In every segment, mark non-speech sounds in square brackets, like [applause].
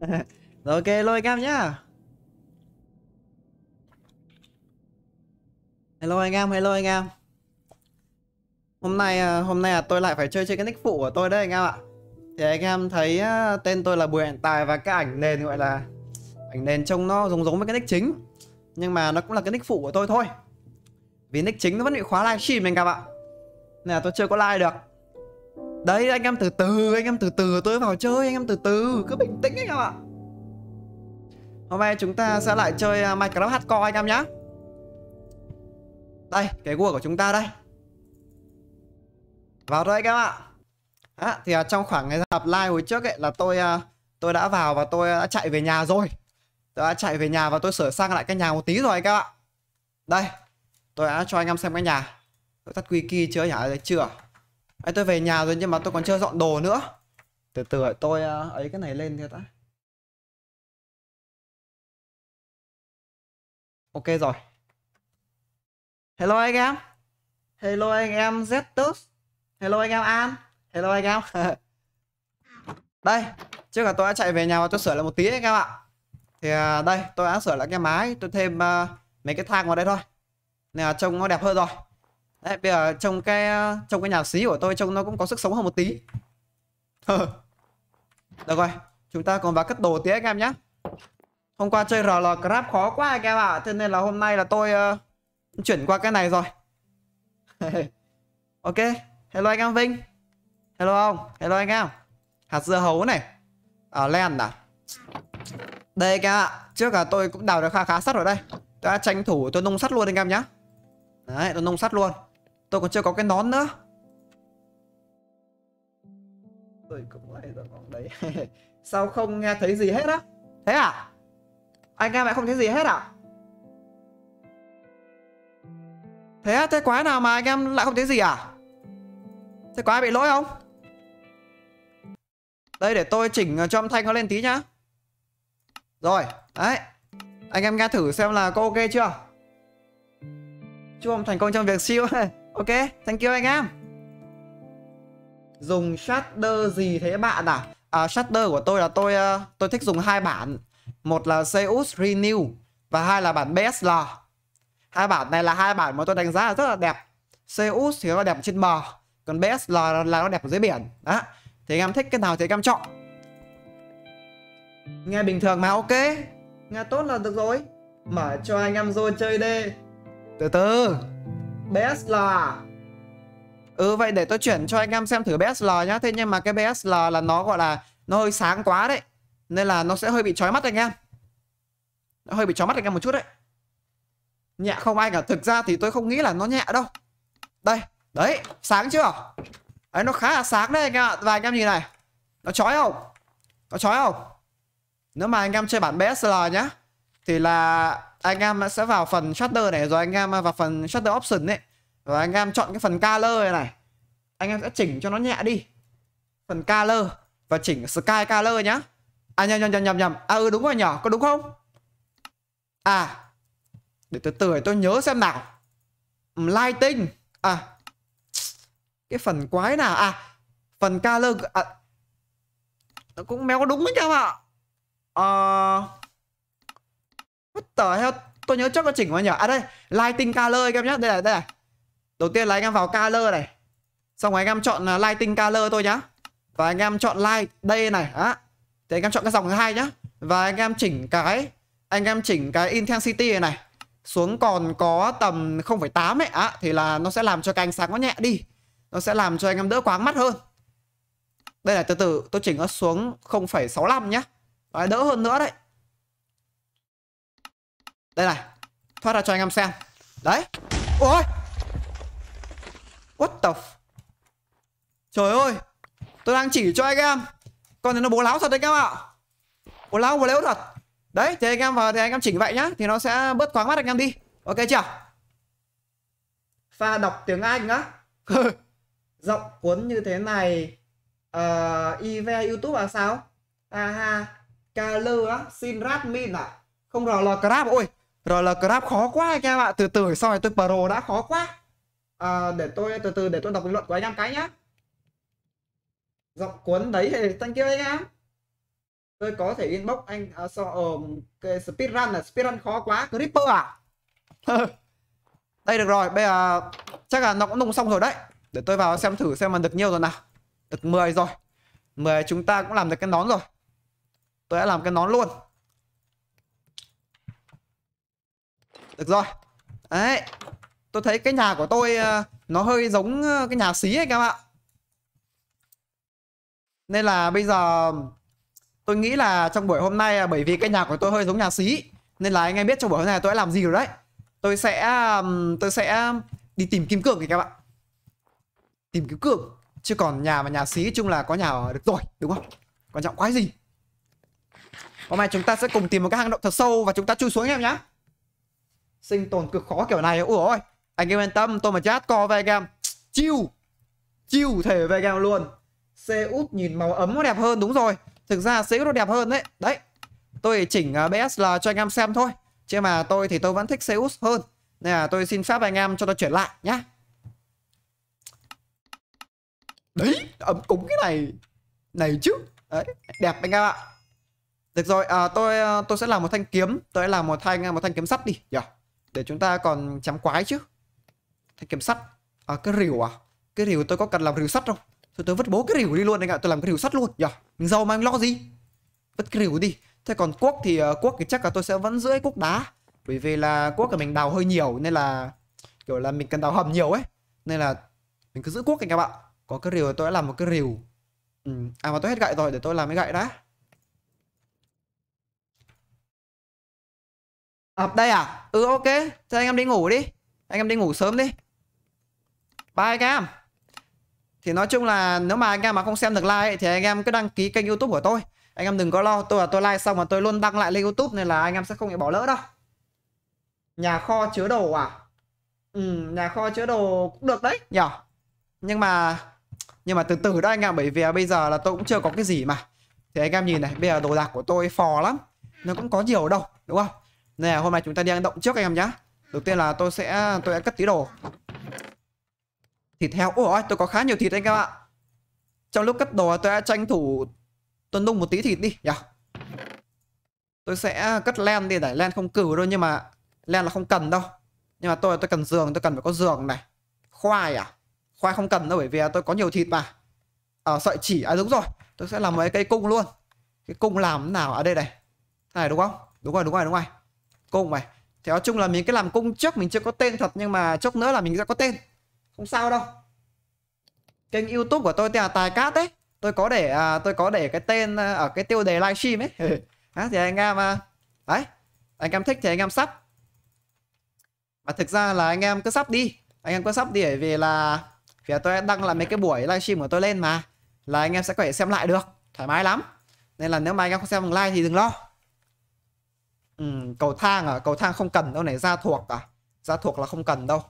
[laughs] Rồi ok lôi anh em nhá Hello anh em, hello anh em Hôm nay à, hôm nay là tôi lại phải chơi trên cái nick phụ của tôi đấy anh em ạ Thì anh em thấy à, tên tôi là Bùi Hạnh Tài và cái ảnh nền gọi là Ảnh nền trông nó giống giống với cái nick chính Nhưng mà nó cũng là cái nick phụ của tôi thôi Vì nick chính nó vẫn bị khóa livestream anh em ạ Nên là tôi chưa có like được Đấy anh em từ từ Anh em từ từ tôi vào chơi Anh em từ từ cứ bình tĩnh anh em ạ Hôm nay chúng ta sẽ lại chơi à, Minecraft Hardcore anh em nhá Đây cái gua của chúng ta đây Vào thôi anh em ạ à, Thì trong khoảng cái tập live hồi trước ấy Là tôi à, tôi đã vào và tôi đã chạy về nhà rồi Tôi đã chạy về nhà và tôi sửa sang lại cái nhà một tí rồi các bạn Đây Tôi đã cho anh em xem cái nhà Tôi tắt quy kỳ chưa nhỉ chưa Ấy tôi về nhà rồi nhưng mà tôi còn chưa dọn đồ nữa. Từ từ tôi à, ấy cái này lên cho ta. Ok rồi. Hello anh em. Hello anh em Zetus. Hello anh em An. Hello anh em. [laughs] đây, trước cả tôi đã chạy về nhà và tôi sửa lại một tí anh em ạ. Thì à, đây, tôi đã sửa lại cái mái, tôi thêm uh, mấy cái thang vào đây thôi. Nè trông nó đẹp hơn rồi. Đấy, bây giờ trong cái ờ, trong cái nhà sĩ của tôi trông nó cũng có sức sống hơn một tí. Được rồi, chúng ta còn vào cất đồ tí anh em nhé. Hôm qua chơi RL grab khó quá anh em ạ, à. cho nên là hôm nay là tôi uh, chuyển qua cái này rồi. [laughs] ok, hello anh em Vinh. Hello ông, hello anh em. Hạt dưa hấu này. Ở à, len à. Đây anh em ạ, trước là tôi cũng đào được khá khá sắt rồi đây. Tôi đã tranh thủ tôi nung sắt luôn anh em nhé. Đấy, tôi nung sắt luôn Tôi còn chưa có cái nón nữa Tôi cũng lại ra vòng đấy [laughs] Sao không nghe thấy gì hết á Thế à Anh em lại không thấy gì hết à Thế á, thế quái nào mà anh em lại không thấy gì à Thế quái bị lỗi không Đây để tôi chỉnh ờ, cho âm thanh nó lên tí nhá Rồi, đấy Anh em nghe thử xem là có ok chưa Chúc ông thành công trong việc siêu [laughs] Ok, thank you anh em. Dùng shader gì thế bạn à? À shader của tôi là tôi ờ, tôi thích dùng hai bản. Một là Zeus Renew và hai là bản BSL. Hai bản này là hai bản mà tôi đánh giá là rất là đẹp. Zeus thì nó đẹp trên bờ, còn BSL là, là nó đẹp ở dưới biển. Đó. Thì anh em thích cái nào thì anh em chọn. Nghe bình thường mà ok. Nghe tốt là được rồi. Mở cho anh em rồi chơi đi. Từ từ. BSL Ừ vậy để tôi chuyển cho anh em xem thử BSL nhá Thế nhưng mà cái BSL là nó gọi là Nó hơi sáng quá đấy Nên là nó sẽ hơi bị chói mắt anh em Nó hơi bị chói mắt anh em một chút đấy Nhẹ không ai cả. Thực ra thì tôi không nghĩ là nó nhẹ đâu Đây Đấy sáng chưa Đấy nó khá là sáng đấy anh em ạ Và anh em nhìn này Nó chói không Nó chói không Nếu mà anh em chơi bản BSL nhá Thì là anh em sẽ vào phần shutter này rồi anh em vào phần shutter option ấy và anh em chọn cái phần color này, này anh em sẽ chỉnh cho nó nhẹ đi phần color và chỉnh sky color nhá à nhầm nhầm nhầm nhầm nhầm à ừ đúng rồi nhở có đúng không à để từ từ tôi nhớ xem nào lighting à cái phần quái nào à phần color à, nó cũng méo có đúng đấy các bạn ạ à, What the hell? Tôi nhớ trước có chỉnh mà nhỉ? À đây, lighting color các em nhá. Đây này, đây này. Đầu tiên là anh em vào color này. Xong rồi anh em chọn à, lighting color tôi nhá. Và anh em chọn light đây này, á. Thì anh em chọn cái dòng thứ hai nhá. Và anh em chỉnh cái anh em chỉnh cái intensity này, này xuống còn có tầm 0,8 ấy á thì là nó sẽ làm cho cái ánh sáng nó nhẹ đi. Nó sẽ làm cho anh em đỡ quáng mắt hơn. Đây là từ từ tôi chỉnh nó xuống 0,65 nhá. Đấy, đỡ hơn nữa đấy. Đây này Thoát ra cho anh em xem Đấy Ôi What the f... Trời ơi Tôi đang chỉ cho anh em Con này nó bố láo thật đấy các bạn ạ Bố láo bố léo thật Đấy thì anh em vào thì anh em chỉnh vậy nhá Thì nó sẽ bớt thoáng mắt anh em đi Ok chưa Pha đọc tiếng Anh á [laughs] Giọng cuốn như thế này uh, Ive Youtube là sao Aha Kalu á Xin Radmin à Không rõ là Grab ôi rồi là Grab khó quá anh em ạ. Từ từ sau này tôi pro đã khó quá. À, để tôi từ từ để tôi đọc bình luận của anh em cái nhá. Giọng cuốn đấy thì thank you anh em. Tôi có thể inbox anh à, so, um, cái speedrun là speedrun khó quá, creeper à? đây được rồi, bây giờ chắc là nó cũng nung xong rồi đấy. Để tôi vào xem thử xem mà được nhiêu rồi nào. Được 10 rồi. 10 chúng ta cũng làm được cái nón rồi. Tôi đã làm cái nón luôn. Được rồi Đấy Tôi thấy cái nhà của tôi ờ, Nó hơi giống ờ, cái nhà xí ấy các bạn Nên là bây giờ Tôi nghĩ là trong buổi hôm nay à, Bởi vì cái nhà của tôi hơi giống nhà xí Nên là anh em biết trong buổi hôm nay tôi đã làm gì rồi đấy Tôi sẽ Tôi sẽ đi tìm kim cương thì các bạn Tìm kim cương Chứ còn nhà mà nhà xí chung là có nhà được rồi Đúng không Quan trọng quá gì Hôm nay chúng ta sẽ cùng tìm một cái hang động thật sâu Và chúng ta chui xuống em nhé. Sinh tồn cực khó kiểu này Ủa, ôi Anh em yên tâm Tôi mà chat co Vegam Chiêu Chiêu thể Vegam luôn Xe út nhìn màu ấm nó đẹp hơn Đúng rồi Thực ra xe út nó đẹp hơn đấy Đấy Tôi chỉnh à, BS là cho anh em xem thôi Chứ mà tôi thì tôi vẫn thích xe út hơn Nè, tôi xin phép anh em cho tôi chuyển lại nhá Đấy Ấm cúng cái này Này chứ Đấy Đẹp anh em ạ được rồi, à, tôi à, tôi sẽ làm một thanh kiếm, tôi sẽ làm một thanh một thanh kiếm sắt đi. Yeah để chúng ta còn chém quái chứ thanh kiếm sắt à, cái rìu à cái rìu tôi có cần làm rìu sắt không tôi tôi vứt bố cái rìu đi luôn anh ạ tôi làm cái rìu sắt luôn nhở dạ, yeah. mình giàu mà anh lo gì vứt cái rìu đi thế còn cuốc thì uh, cuốc thì chắc là tôi sẽ vẫn giữ cuốc đá bởi vì là cuốc của mình đào hơi nhiều nên là kiểu là mình cần đào hầm nhiều ấy nên là mình cứ giữ cuốc anh các bạn có cái rìu tôi đã làm một cái rìu ừ. à mà tôi hết gậy rồi để tôi làm cái gậy đã Hợp đây à? Ừ ok. Cho anh em đi ngủ đi. Anh em đi ngủ sớm đi. Bye anh em. Thì nói chung là nếu mà anh em mà không xem được like thì anh em cứ đăng ký kênh YouTube của tôi. Anh em đừng có lo, tôi là tôi like xong mà tôi luôn đăng lại lên YouTube nên là anh em sẽ không bị bỏ lỡ đâu. Nhà kho chứa đồ à? Ừ, nhà kho chứa đồ cũng được đấy nhỉ. Nhưng mà nhưng mà từ từ đó anh em bởi vì bây giờ là tôi cũng chưa có cái gì mà. Thì anh em nhìn này, bây giờ đồ đạc của tôi phò lắm. Nó cũng có nhiều đâu, đúng không? nè hôm nay chúng ta đi ăn động trước anh em nhá Đầu tiên là tôi sẽ tôi đã cất tí đồ Thịt heo Ôi tôi có khá nhiều thịt anh em ạ Trong lúc cất đồ tôi sẽ tranh thủ Tuân nung một tí thịt đi nhỉ Tôi sẽ cất len đi để len không cừu đâu nhưng mà Len là không cần đâu Nhưng mà tôi tôi cần giường tôi cần phải có giường này Khoai à Khoai không cần đâu bởi vì tôi có nhiều thịt mà Ở ờ, à, sợi chỉ à đúng rồi Tôi sẽ làm mấy cây cung luôn Cái cung làm thế nào ở à, đây này Này đúng không Đúng rồi đúng rồi đúng rồi cung này thì nói chung là mình cứ làm cung trước mình chưa có tên thật nhưng mà chốc nữa là mình sẽ có tên không sao đâu kênh youtube của tôi tên là tài cát đấy tôi có để à, tôi có để cái tên à, ở cái tiêu đề livestream ấy à, thì anh em à, đấy anh em thích thì anh em sắp mà thực ra là anh em cứ sắp đi anh em cứ sắp đi bởi vì là vì là tôi đăng là mấy cái buổi livestream của tôi lên mà là anh em sẽ có thể xem lại được thoải mái lắm nên là nếu mà anh em không xem bằng like thì đừng lo ừ, cầu thang à cầu thang không cần đâu này ra thuộc à ra thuộc là không cần đâu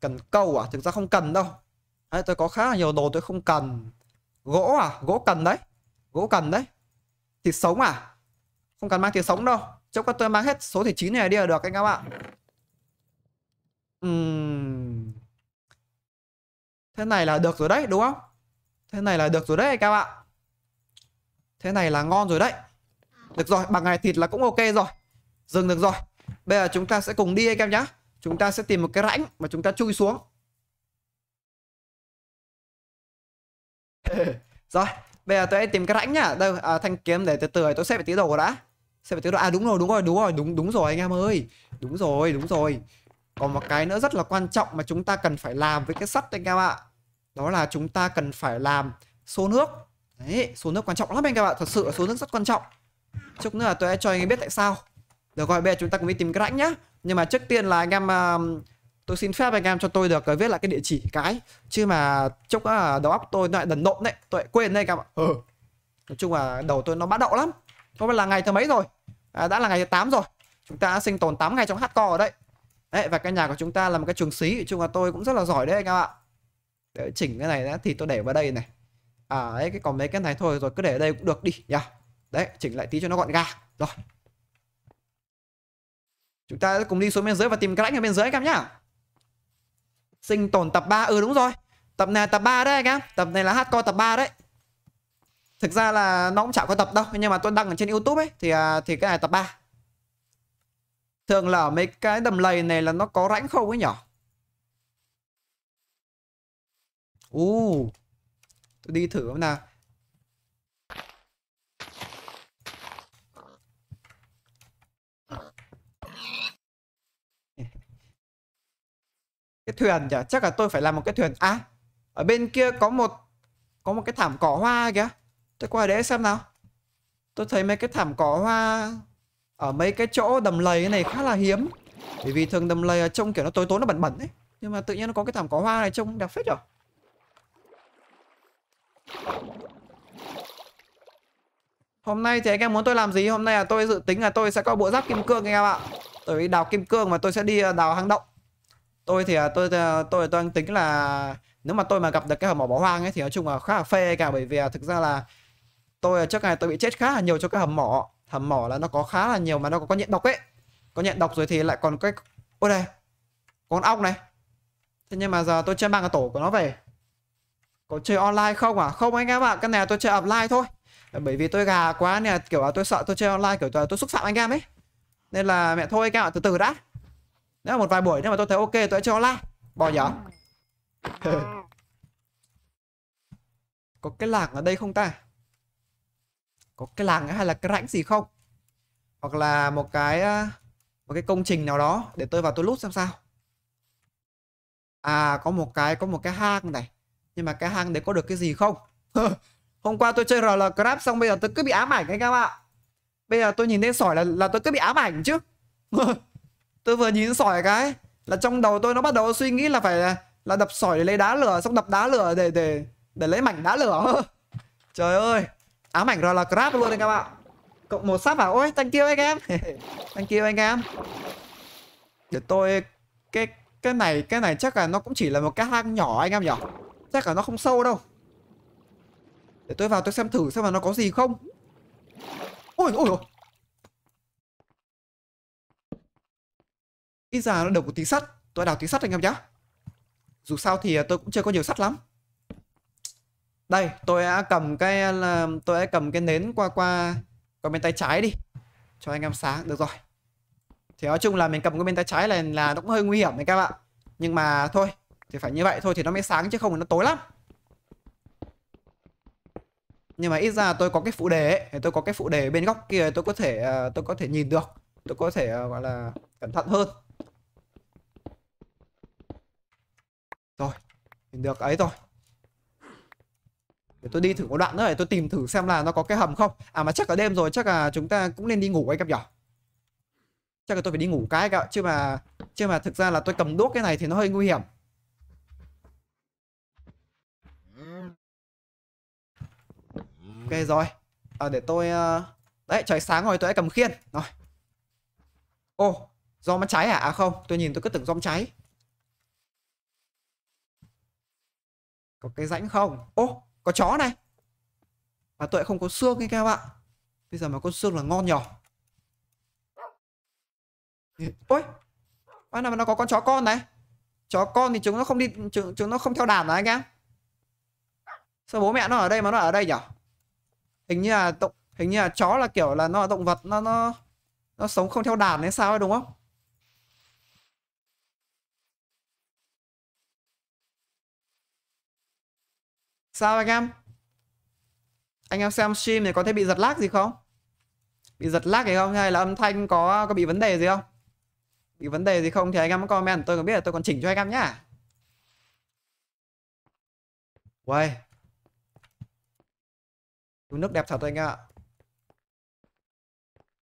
cần câu à thực ra không cần đâu đấy, tôi có khá là nhiều đồ tôi không cần gỗ à gỗ cần đấy gỗ cần đấy thịt sống à không cần mang thịt sống đâu chốc các tôi mang hết số thịt chín này đi là được anh em ạ uhm. thế này là được rồi đấy đúng không thế này là được rồi đấy anh em ạ thế này là ngon rồi đấy được rồi bằng này thịt là cũng ok rồi Dừng được rồi. Bây giờ chúng ta sẽ cùng đi anh em nhé. Chúng ta sẽ tìm một cái rãnh mà chúng ta chui xuống. [laughs] rồi, bây giờ tôi hãy tìm cái rãnh nhá. đây, à, thanh kiếm để từ từ tôi xếp về tí đồ đã. sẽ phải tí đồ. À đúng rồi, đúng rồi, đúng rồi, đúng đúng rồi anh em ơi. Đúng rồi, đúng rồi. Còn một cái nữa rất là quan trọng mà chúng ta cần phải làm với cái sắt anh em ạ. Đó là chúng ta cần phải làm xô nước. Đấy, xô nước quan trọng lắm anh em ạ. Thật sự là số nước rất quan trọng. Chút nữa là tôi sẽ cho anh em biết tại sao. Được rồi, bây giờ chúng ta cùng đi tìm cái rãnh nhá. Nhưng mà trước tiên là anh em uh, tôi xin phép anh em cho tôi được ờ, viết lại cái địa chỉ cái chứ mà chốc uh, đầu óc tôi lại đần độn đấy, tôi lại quên đây các bạn. Ừ. Nói chung là đầu tôi nó bắt đậu lắm. Không biết là ngày thứ mấy rồi. À, đã là ngày thứ 8 rồi. Chúng ta đã sinh tồn 8 ngày trong hardcore ở đây, Đấy và cái nhà của chúng ta là một cái trường xí, chung là tôi cũng rất là giỏi đấy các bạn. Để chỉnh cái này thì tôi để vào đây này. À đấy cái còn mấy cái này thôi rồi cứ để ở đây cũng được đi nhá. Đấy, chỉnh lại tí cho nó gọn gàng. Rồi. Chúng ta cùng đi xuống bên dưới và tìm cái lãnh ở bên dưới các em nhá. Sinh tồn tập 3 ừ đúng rồi. Tập này tập 3 đấy các, em. Tập này là hardcore tập 3 đấy. Thực ra là nó cũng chẳng có tập đâu, nhưng mà tôi đăng ở trên YouTube ấy thì à, thì cái này tập 3. Thường là mấy cái đầm lầy này là nó có rãnh không ấy nhỏ u, Tôi đi thử không nào cái thuyền nhỉ chắc là tôi phải làm một cái thuyền à ở bên kia có một có một cái thảm cỏ hoa kìa tôi qua đấy xem nào tôi thấy mấy cái thảm cỏ hoa ở mấy cái chỗ đầm lầy này khá là hiếm bởi vì thường đầm lầy trông kiểu nó tối tối nó bẩn bẩn ấy nhưng mà tự nhiên nó có cái thảm cỏ hoa này trông đẹp phết rồi Hôm nay thì anh em muốn tôi làm gì? Hôm nay là tôi dự tính là tôi sẽ có bộ giáp kim cương anh em ạ. Tôi đào kim cương và tôi sẽ đi ờ, đào hang động tôi thì à, tôi à, tôi tôi đang tính là nếu mà tôi mà gặp được cái hầm mỏ bỏ hoang ấy thì nói chung là khá là phê cả bởi vì à, thực ra là tôi trước này tôi bị chết khá là nhiều cho cái hầm mỏ hầm mỏ là nó có khá là nhiều mà nó có, có nhện độc ấy có nhện độc rồi thì lại còn cái ôi đây con ốc này thế nhưng mà giờ tôi chưa mang cái tổ của nó về có chơi online không à không anh em ạ cái này tôi chơi offline thôi bởi vì tôi gà quá nè kiểu là tôi sợ tôi chơi online kiểu là tôi xúc phạm anh em ấy nên là mẹ thôi các bạn từ từ đã nếu một vài buổi nếu mà tôi thấy ok tôi sẽ cho like Bỏ nhỏ ừ. [laughs] Có cái làng ở đây không ta Có cái làng hay là cái rãnh gì không Hoặc là một cái ờ, Một cái công trình nào đó Để tôi vào tôi lút xem sao À có một cái Có một cái hang này Nhưng mà cái hang đấy có được cái gì không [laughs] Hôm qua tôi chơi RL grab xong bây giờ tôi cứ bị ám ảnh anh em ạ Bây giờ tôi nhìn lên sỏi là, là tôi cứ bị ám ảnh chứ [laughs] tôi vừa nhìn sỏi cái là trong đầu tôi nó bắt đầu suy nghĩ là phải là đập sỏi để lấy đá lửa xong đập đá lửa để để để lấy mảnh đá lửa [laughs] trời ơi ám ảnh rồi là crap luôn anh em ạ cộng một sắp à ôi thank you anh em [laughs] thank you anh em để tôi cái cái này cái này chắc là nó cũng chỉ là một cái hang nhỏ anh em nhỉ chắc là nó không sâu đâu để tôi vào tôi xem thử xem là nó có gì không ôi ôi, ôi. ít ra nó đều của tí sắt tôi đào tí sắt anh em nhá dù sao thì à, tôi cũng chưa có nhiều sắt lắm đây tôi đã cầm cái là tôi đã cầm cái nến qua qua qua bên tay trái đi cho anh em sáng được rồi thì nói chung là mình cầm cái bên tay trái là là nó cũng hơi nguy hiểm đấy các bạn nhưng mà thôi thì phải như vậy thôi thì nó mới sáng chứ không thì nó tối lắm nhưng mà ít ra tôi có cái phụ đề ấy, tôi có cái phụ đề bên góc kia tôi có thể à, tôi có thể nhìn được tôi có thể à, gọi là cẩn thận hơn Rồi, mình được ấy rồi để tôi đi thử một đoạn nữa để tôi tìm thử xem là nó có cái hầm không À mà chắc là đêm rồi chắc là chúng ta cũng nên đi ngủ anh em nhỏ Chắc là tôi phải đi ngủ cái ạ Chứ mà chứ mà thực ra là tôi cầm đuốc cái này thì nó hơi nguy hiểm Ok rồi à, Để tôi ờ, Đấy trời sáng rồi tôi hãy cầm khiên Rồi Ô oh, Do nó cháy à? À không tôi nhìn tôi cứ tưởng do cháy có cái rãnh không ô có chó này mà tuệ không có xương ấy các bạn bây giờ mà có xương là ngon nhỏ ôi ban nào mà nó có con chó con này chó con thì chúng nó không đi chúng, chúng nó không theo đàn rồi anh em sao bố mẹ nó ở đây mà nó ở đây nhỉ? hình như là động hình như là chó là kiểu là nó là động vật nó nó nó sống không theo đàn hay sao ấy đúng không Sao anh em? Anh em xem stream này có thể bị giật lag gì không? Bị giật lag gì không? Hay là âm thanh có có bị vấn đề gì không? Bị vấn đề gì không thì anh em comment tôi có biết là tôi còn chỉnh cho anh em nhá. Uầy. Nước đẹp thật anh ạ.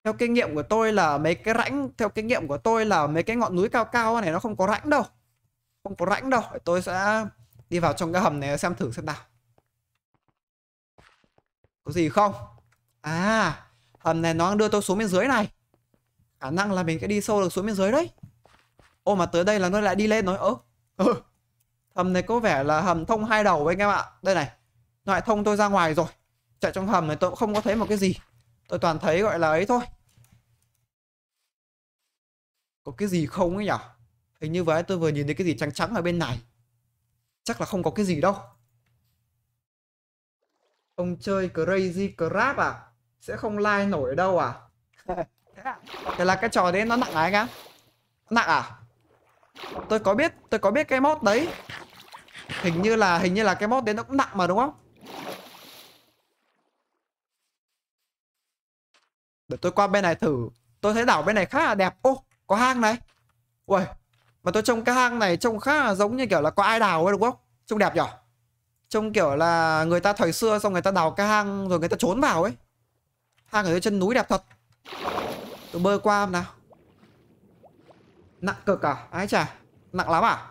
Theo kinh nghiệm của tôi là mấy cái rãnh, theo kinh nghiệm của tôi là mấy cái ngọn núi cao cao này nó không có rãnh đâu. Không có rãnh đâu. Tôi sẽ đi vào trong cái hầm này xem thử xem nào. Có gì không? À, hầm này nó đang đưa tôi xuống bên dưới này. Khả năng là mình sẽ đi sâu được xuống bên dưới đấy. Ô mà tới đây là nó lại đi lên rồi. Ơ. Ừ. Hầm này có vẻ là hầm thông hai đầu với anh em ạ. Đây này. Nó lại thông tôi ra ngoài rồi. Chạy trong hầm này tôi cũng không có thấy một cái gì. Tôi toàn thấy gọi là ấy thôi. Có cái gì không ấy nhỉ? Hình như vậy tôi vừa nhìn thấy cái gì trắng trắng ở bên này. Chắc là không có cái gì đâu ông chơi crazy crab à sẽ không like nổi đâu à [laughs] thế là cái trò đấy nó nặng à anh á nặng à tôi có biết tôi có biết cái mod đấy hình như là hình như là cái mod đấy nó cũng nặng mà đúng không để tôi qua bên này thử tôi thấy đảo bên này khá là đẹp ô có hang này ui mà tôi trông cái hang này trông khá là giống như kiểu là có ai đào ấy đúng không trông đẹp nhở Trông kiểu là người ta thời xưa xong người ta đào cái hang rồi người ta trốn vào ấy. Hang ở dưới chân núi đẹp thật. Tôi bơi qua hôm nào. Nặng cực à? Ái chà, nặng lắm à?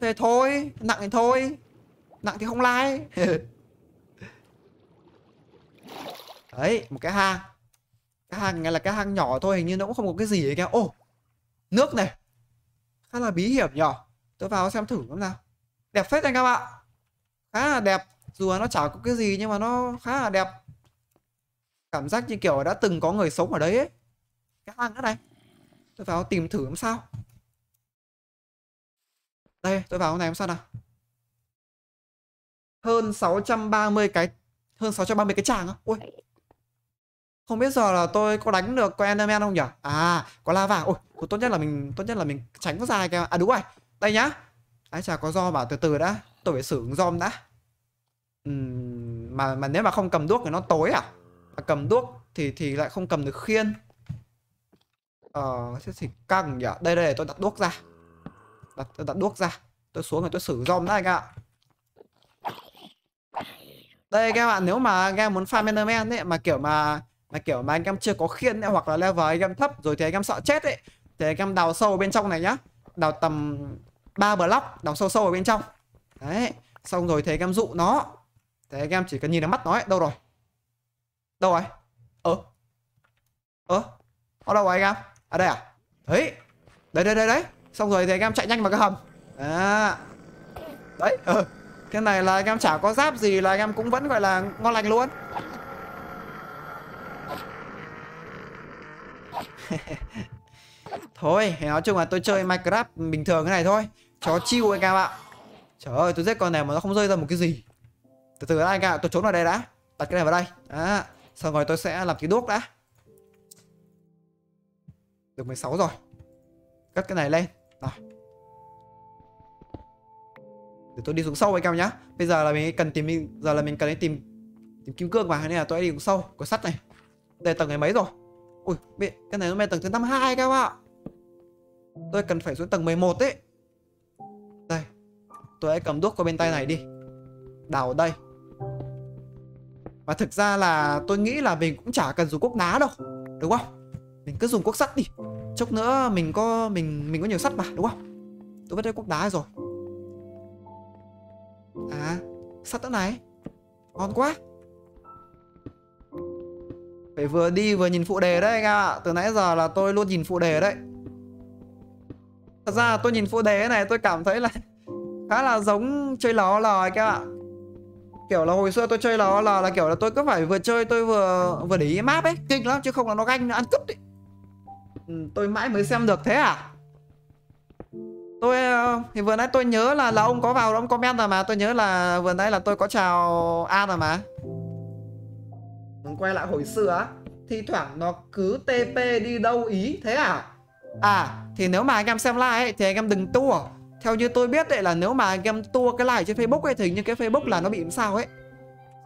Thế thôi, nặng thì thôi. Nặng thì không like. [laughs] Đấy, một cái hang. Cái hang này là cái hang nhỏ thôi, hình như nó cũng không có cái gì ấy kìa. Ô, nước này. Khá là bí hiểm nhỉ. Tôi vào xem thử xem nào. Đẹp phết anh các bạn khá là đẹp dù là nó chả có cái gì nhưng mà nó khá là đẹp cảm giác như kiểu đã từng có người sống ở đấy ấy. cái hang đó này tôi vào tìm thử làm sao đây tôi vào này làm sao nào hơn 630 cái hơn 630 cái tràng á ui không biết giờ là tôi có đánh được con enderman không nhỉ à có lava ôi tốt nhất là mình tốt nhất là mình tránh dài ra kìa à đúng rồi đây nhá ái chả có do bảo từ từ đã tôi phải xử ứng đã mà mà nếu mà không cầm đuốc thì nó tối à mà cầm đuốc thì thì lại không cầm được khiên ờ uh, thế thì căng nhỉ đây đây tôi đặt đuốc ra đặt tôi đặt đuốc ra tôi xuống rồi tôi xử dom đấy anh ạ đây các bạn nếu mà anh em muốn farm enderman ấy mà kiểu mà mà kiểu mà anh em chưa có khiên ấy, hoặc là level anh em thấp rồi thì anh em sợ chết ấy thì anh em đào sâu ở bên trong này nhá đào tầm 3 block đào sâu sâu ở bên trong đấy xong rồi thì anh em dụ nó Thế anh em chỉ cần nhìn vào mắt nó ấy. Đâu rồi? Đâu rồi? Ờ? Ờ? Ở đâu rồi anh em? À đây à? Đấy. đây đây đấy đấy. Xong rồi thì anh em chạy nhanh vào cái hầm. À. Đấy. Ờ. Thế này là anh em chả có giáp gì là anh em cũng vẫn gọi là ngon lành luôn. [laughs] thôi, nói chung là tôi chơi Minecraft bình thường cái này thôi. Chó chiêu anh em ạ. Trời ơi, tôi giết con này mà nó không rơi ra một cái gì từ từ đã anh ạ tôi trốn vào đây đã đặt cái này vào đây à, xong rồi tôi sẽ làm cái đuốc đã được 16 rồi cất cái này lên rồi để tôi đi xuống sâu anh em nhá bây giờ là mình cần tìm giờ là mình cần tìm tìm kim cương mà nên là tôi đi xuống sâu có sắt này đây tầng này mấy rồi ui cái này nó lên tầng thứ 52 các bạn tôi cần phải xuống tầng 11 ấy đây tôi hãy cầm đuốc qua bên tay này đi đào đây và thực ra là tôi nghĩ là mình cũng chả cần dùng quốc đá đâu Đúng không? Mình cứ dùng quốc sắt đi Chốc nữa mình có mình mình có nhiều sắt mà đúng không? Tôi vứt đây quốc đá rồi À sắt nữa này Ngon quá Phải vừa đi vừa nhìn phụ đề đấy anh ạ Từ nãy giờ là tôi luôn nhìn phụ đề đấy Thật ra tôi nhìn phụ đề này tôi cảm thấy là khá là giống chơi lò lòi các bạn kiểu là hồi xưa tôi chơi là là là kiểu là tôi cứ phải vừa chơi tôi vừa vừa để ý map ấy kinh lắm chứ không là nó ganh nó ăn cướp ấy ừ, tôi mãi mới xem được thế à tôi ờ, thì vừa nãy tôi nhớ là là ông có vào ông comment rồi mà tôi nhớ là vừa nãy là tôi có chào an rồi mà quay lại hồi xưa á thi thoảng nó cứ tp đi đâu ý thế à à thì nếu mà anh em xem like ấy, thì anh em đừng tua theo như tôi biết đấy là nếu mà anh em tua cái like trên Facebook ấy thì như cái Facebook là nó bị sao ấy.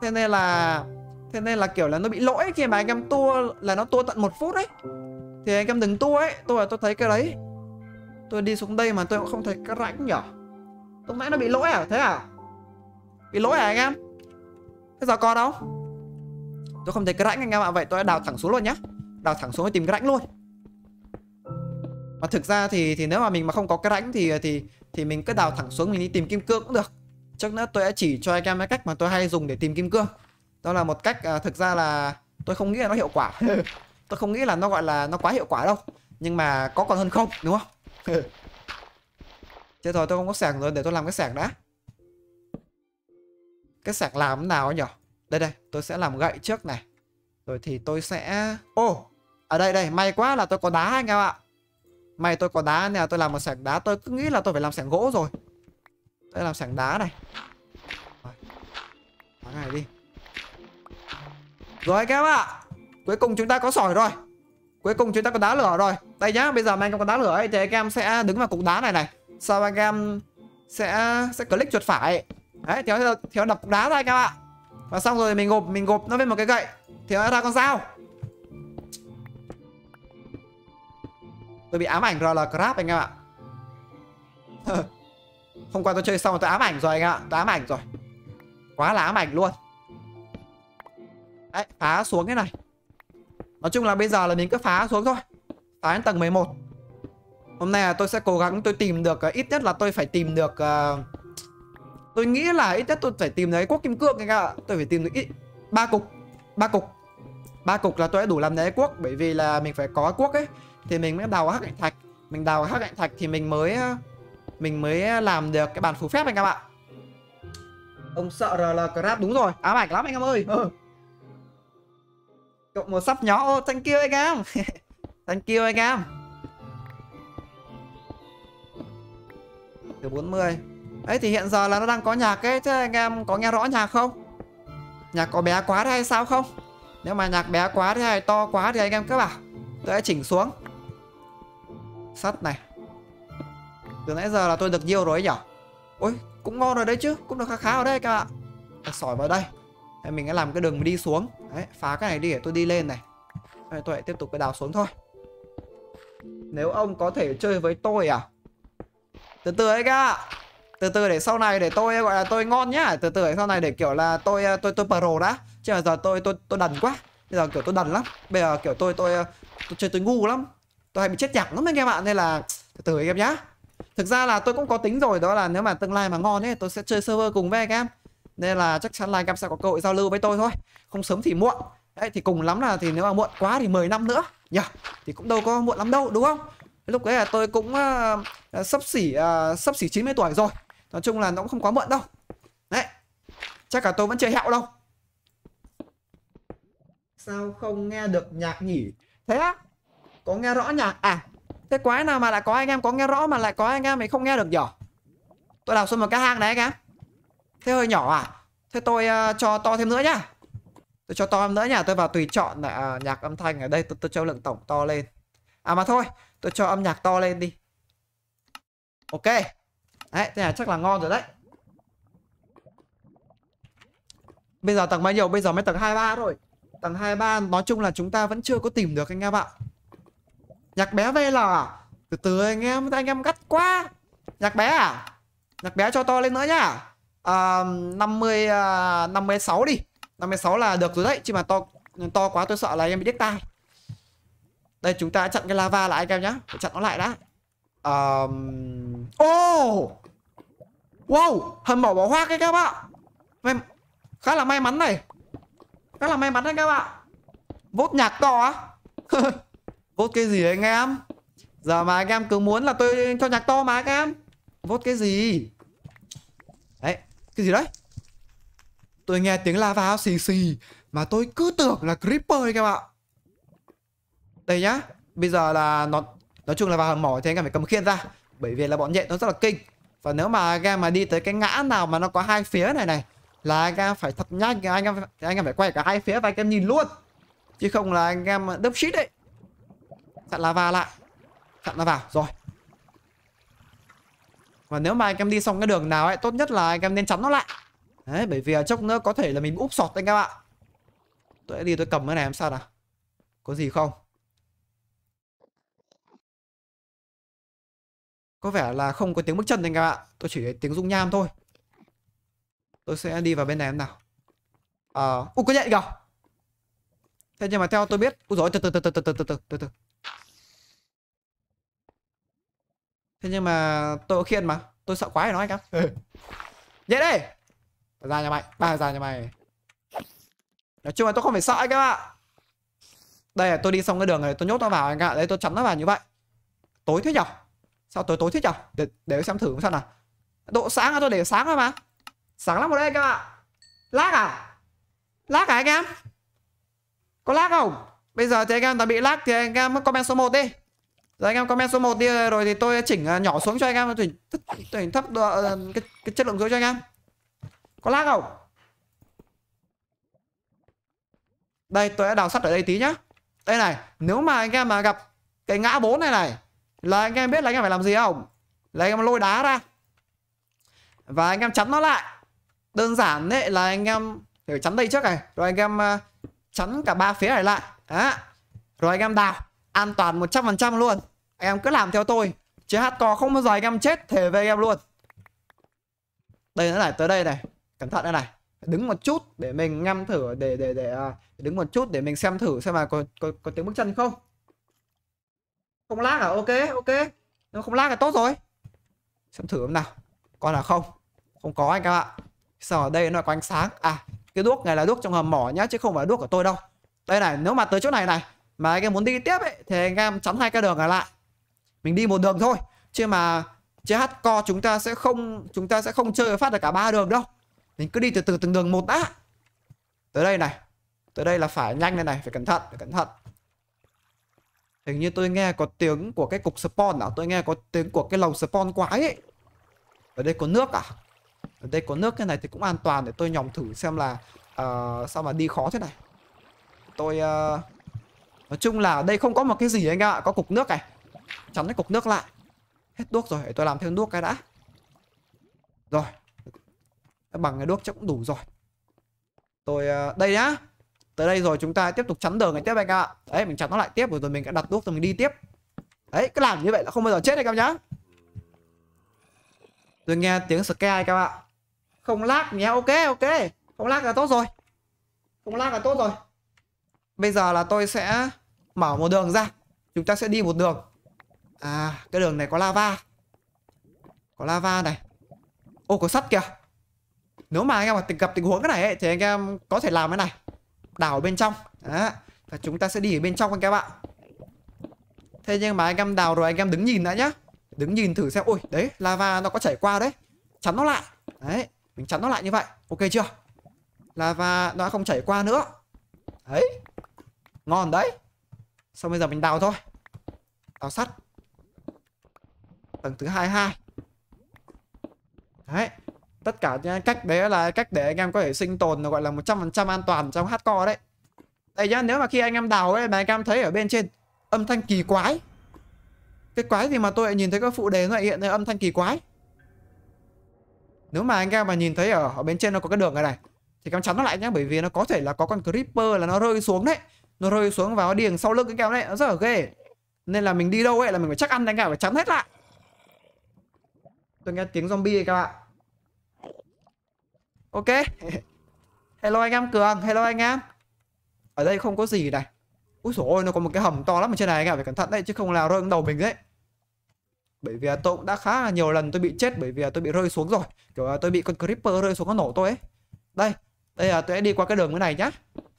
Thế nên là thế nên là kiểu là nó bị lỗi khi mà anh em tua là nó tua tận một phút ấy. Thì anh em đừng tua ấy, tôi là tôi thấy cái đấy. Tôi đi xuống đây mà tôi cũng không thấy cái rãnh nhở. Lúc nãy nó bị lỗi à? Thế à? Bị lỗi à anh em? Thế giờ còn đâu? Tôi không thấy cái rãnh anh em ạ, à. vậy tôi đã đào thẳng xuống luôn nhá. Đào thẳng xuống tìm cái rãnh luôn mà thực ra thì thì nếu mà mình mà không có cái rãnh thì thì thì mình cứ ừ. đào thẳng xuống mình đi tìm kim cương cũng được trước nữa tôi đã chỉ cho anh em cái cách mà tôi hay dùng để tìm kim cương đó là một cách à, thực ra là tôi không nghĩ là nó hiệu quả [laughs] tôi không nghĩ là nó gọi là nó quá hiệu quả đâu nhưng mà có còn hơn không đúng không thế [laughs] rồi tôi không có sảng rồi để tôi làm cái sảng đã cái sạc làm thế nào nhỉ đây đây tôi sẽ làm gậy trước này rồi thì tôi sẽ ô oh, ở đây đây may quá là tôi có đá anh em ạ May tôi có đá nè Tôi làm một sảnh đá Tôi cứ nghĩ là tôi phải làm sảnh gỗ rồi Tôi làm sảnh đá này Thắng này đi Rồi các em ạ Cuối cùng chúng ta có sỏi rồi Cuối cùng chúng ta có đá lửa rồi Đây nhá Bây giờ mà anh có đá lửa ấy, Thì anh em sẽ đứng vào cục đá này này Sau anh em sẽ sẽ click chuột phải Đấy Thì nó, đập cục đá ra các em ạ Và xong rồi mình gộp mình gộp nó với một cái gậy Thì nó ra con dao Tôi bị ám ảnh rồi là crap anh em ạ [laughs] Hôm qua tôi chơi xong tôi ám ảnh rồi anh ạ Tôi ám ảnh rồi Quá là ám ảnh luôn Đấy phá xuống thế này Nói chung là bây giờ là mình cứ phá xuống thôi Phá đến tầng 11 Hôm nay là tôi sẽ cố gắng tôi tìm được ờ, Ít nhất là tôi phải tìm được ờ, Tôi nghĩ là ít nhất tôi phải tìm thấy quốc kim cương anh ạ Tôi phải tìm được ít ba cục ba cục ba cục là tôi đã đủ làm đế quốc bởi vì là mình phải có quốc ấy thì mình mới đào hắc ảnh thạch mình đào hắc ảnh thạch thì mình mới ờ, mình mới ờ, làm được cái bàn phù phép anh các bạn ông sợ rồi là crab đúng rồi ám ảnh lắm anh em ơi ừ. Ờ. cộng một sắp nhỏ ô thank you anh em [laughs] thank you anh em từ 40 ấy thì hiện giờ là nó đang có nhạc ấy chứ anh em có nghe rõ nhạc không nhạc có bé quá hay sao không nếu mà nhạc bé quá thì hay to quá thì anh em cứ bảo tôi sẽ chỉnh xuống Sắt này Từ nãy giờ là tôi được nhiều rồi nhỉ Ôi cũng ngon rồi đấy chứ Cũng được khá khá ở đây các bạn sỏi vào đây Thế mình sẽ làm cái đường đi xuống Đấy phá cái này đi để tôi đi lên này Đấy, Tôi lại tiếp tục cái đào xuống thôi Nếu ông có thể chơi với tôi à Từ từ ấy các bạn từ từ để sau này để tôi gọi là tôi ngon nhá từ từ để sau này để kiểu là tôi tôi tôi pro đã chứ giờ tôi tôi tôi đần quá bây giờ kiểu tôi đần lắm bây giờ kiểu tôi tôi tôi chơi tôi ngu lắm tôi hay bị chết nhặng lắm anh em ạ nên là từ từ anh em nhá thực ra là tôi cũng có tính rồi đó là nếu mà tương lai mà ngon ấy tôi sẽ chơi server cùng với anh em nên là chắc chắn là anh em sẽ có cơ hội giao lưu với tôi thôi không sớm thì muộn đấy thì cùng lắm là thì nếu mà muộn quá thì 10 năm nữa nhỉ yeah. thì cũng đâu có muộn lắm đâu đúng không lúc đấy là tôi cũng uh, sắp xỉ uh, sắp xỉ 90 tuổi rồi nói chung là nó cũng không quá muộn đâu đấy chắc cả tôi vẫn chơi hẹo đâu sao không nghe được nhạc nhỉ thế á có nghe rõ nhỉ à thế quái nào mà lại có anh em có nghe rõ mà lại có anh em mình không nghe được nhở tôi đào xuống một cái hang đấy anh em thế hơi nhỏ à thế tôi uh, cho to thêm nữa nhá tôi cho to thêm nữa nhá tôi vào tùy chọn là uh, nhạc âm thanh ở đây tôi, tôi cho lượng tổng to lên à mà thôi tôi cho âm nhạc to lên đi ok đấy thế là chắc là ngon rồi đấy bây giờ tầng bao nhiêu bây giờ mới tầng 23 rồi tầng 23 nói chung là chúng ta vẫn chưa có tìm được anh em ạ Nhạc bé VL à? Từ từ anh em, anh em gắt quá. Nhạc bé à? Nhạc bé cho to lên nữa nhá. À, 50 à, 56 đi. 56 là được rồi đấy, chứ mà to to quá tôi sợ là em bị đứt tai. Đây chúng ta chặn cái lava lại anh em nhá. chặn nó lại đã. Um... Oh! Wow, hầm bỏ bỏ hoa cái các bạn. May... Khá là may mắn này. Khá là may mắn đấy các bạn. Vốt nhạc to á. [laughs] Vốt cái gì anh em Giờ mà anh em cứ muốn là tôi cho nhạc to mà anh em Vốt cái gì Đấy Cái gì đấy Tôi nghe tiếng la vào xì xì Mà tôi cứ tưởng là creeper anh bạn. Đây nhá Bây giờ là nó Nói chung là vào hầm mỏ thì anh em phải cầm khiên ra Bởi vì là bọn nhện nó rất là kinh Và nếu mà anh em mà đi tới cái ngã nào mà nó có hai phía này này Là anh em phải thật nhanh Anh em, anh em phải quay cả hai phía và anh em nhìn luôn Chứ không là anh em đớp shit đấy chặn lava lại chặn nó vào rồi và nếu mà anh em đi xong cái đường nào ấy tốt nhất là anh em nên chắn nó lại đấy bởi vì chốc nữa có thể là mình úp sọt đấy các bạn tôi đi tôi cầm cái này em sao nào có gì không có vẻ là không có tiếng bước chân anh các bạn tôi chỉ thấy tiếng rung nham thôi tôi sẽ đi vào bên này em nào ờ à... u có nhện kìa thế nhưng mà theo tôi biết u rồi từ từ từ từ từ từ từ từ từ Thế nhưng mà tôi có khiên mà Tôi sợ quá phải nói anh em Nhảy đây Ra nhà mày Ba ra nhà mày Nói chung là tôi không phải sợ anh em ạ Đây là tôi đi xong cái đường này Tôi nhốt nó vào anh ạ Đấy tôi chắn nó vào như vậy Tối thế nhở Sao tối tối thế nhở Để, để xem thử sao nào Độ sáng là tôi để sáng rồi mà Sáng lắm rồi đây anh em ạ Lag à Lag à anh em Có lag không Bây giờ thì anh em đã bị lag Thì anh em comment số 1 đi rồi anh em comment số 1 đi rồi thì tôi chỉnh à, nhỏ xuống cho anh em chỉnh, chỉnh thấp độ, ờ, cái, cái chất lượng xuống cho anh em có lag không đây tôi đã đào sắt ở đây tí nhá đây này nếu mà anh em mà gặp cái ngã bốn này này là anh em biết là anh em phải làm gì không là anh em lôi đá ra và anh em chắn nó lại đơn giản đấy là anh em phải chắn đây trước này rồi anh em à, chắn cả ba phía này lại đó rồi anh em đào an toàn 100% luôn Em cứ làm theo tôi Chứ hardcore không bao giờ anh em chết Thề về em luôn Đây nữa này tới đây này Cẩn thận đây này Đứng một chút để mình ngâm thử Để để để à, đứng một chút để mình xem thử Xem mà có, có, có tiếng bước chân không Không lag à ok ok Nếu không lag là tốt rồi Xem thử nào Còn là không Không có anh các bạn Sao ở đây nó có ánh sáng À cái đuốc này là đuốc trong hầm mỏ nhá Chứ không phải đuốc của tôi đâu Đây này nếu mà tới chỗ này này Mà anh em muốn đi tiếp ấy Thì anh em chắn hai cái đường ở lại mình đi một đường thôi chứ mà CH co chúng ta sẽ không chúng ta sẽ không chơi phát được cả ba đường đâu mình cứ đi từ từ từng đường một đã tới đây này tới đây là phải nhanh này này phải cẩn thận phải cẩn thận hình như tôi nghe có tiếng của cái cục spawn nào tôi nghe có tiếng của cái lồng spawn quái ấy ở đây có nước à ở đây có nước thế này thì cũng an toàn để tôi nhòm thử xem là uh, sao mà đi khó thế này tôi uh, nói chung là ở đây không có một cái gì anh ạ có cục nước này chắn cái cục nước lại hết đuốc rồi để tôi làm thêm đuốc cái đã rồi bằng cái đuốc chắc cũng đủ rồi tôi ờ, đây nhá tới đây rồi chúng ta tiếp tục chắn đường này tiếp anh ạ à. đấy mình chắn nó lại tiếp rồi rồi mình đã đặt đuốc rồi mình đi tiếp đấy cứ làm như vậy là không bao giờ chết đấy các em nhá tôi nghe tiếng sky các bạn không lag nhé ok ok không lag là tốt rồi không lag là tốt rồi bây giờ là tôi sẽ mở một đường ra chúng ta sẽ đi một đường À cái đường này có lava Có lava này Ô có sắt kìa Nếu mà anh em mà gặp tình huống cái này ấy, Thì anh em có thể làm cái này Đảo bên trong Đó. Và chúng ta sẽ đi ở bên trong anh em ạ Thế nhưng mà anh em đào rồi anh em đứng nhìn đã nhá Đứng nhìn thử xem Ôi đấy lava nó có chảy qua đấy Chắn nó lại Đấy Mình chắn nó lại như vậy Ok chưa Lava nó không chảy qua nữa Đấy Ngon đấy Xong bây giờ mình đào thôi Đào sắt tầng thứ 22 Đấy Tất cả nhá, cách đấy là cách để anh em có thể sinh tồn gọi là 100% an toàn trong hardcore đấy Đây nhá, nếu mà khi anh em đào ấy mà anh em thấy ở bên trên âm thanh kỳ quái Cái quái gì mà tôi lại nhìn thấy các phụ đề nó lại hiện ra âm thanh kỳ quái Nếu mà anh em mà nhìn thấy ở, ở bên trên nó có cái đường này này Thì các em chắn nó lại nhá, bởi vì nó có thể là có con creeper là nó rơi xuống đấy Nó rơi xuống vào điền sau lưng cái em đấy, nó rất là ghê Nên là mình đi đâu ấy là mình phải chắc ăn anh em phải chắn hết lại Tôi nghe tiếng zombie rồi các bạn Ok [laughs] Hello anh em Cường Hello anh em Ở đây không có gì này Úi dồi ôi nó có một cái hầm to lắm ở trên này anh em Phải cẩn thận đấy chứ không là rơi xuống đầu mình đấy bởi vì tôi cũng đã khá là nhiều lần tôi bị chết bởi vì tôi bị rơi xuống rồi kiểu là tôi bị con creeper rơi xuống nó nổ tôi ấy đây đây là tôi sẽ đi qua cái đường bên này nhá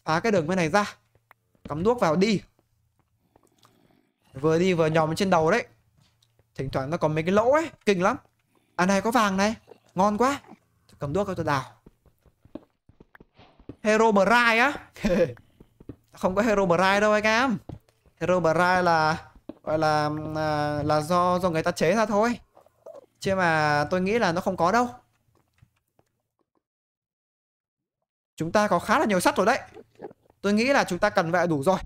phá cái đường bên này ra cắm đuốc vào đi vừa đi vừa nhòm trên đầu đấy thỉnh thoảng nó có mấy cái lỗ ấy kinh lắm À này có vàng này Ngon quá tôi Cầm đuốc cho tôi đào Hero Bride á [laughs] Không có Hero Bride đâu anh em Hero Bride là Gọi là là, là do do người ta chế ra thôi Chứ mà tôi nghĩ là nó không có đâu Chúng ta có khá là nhiều sắt rồi đấy Tôi nghĩ là chúng ta cần vậy đủ rồi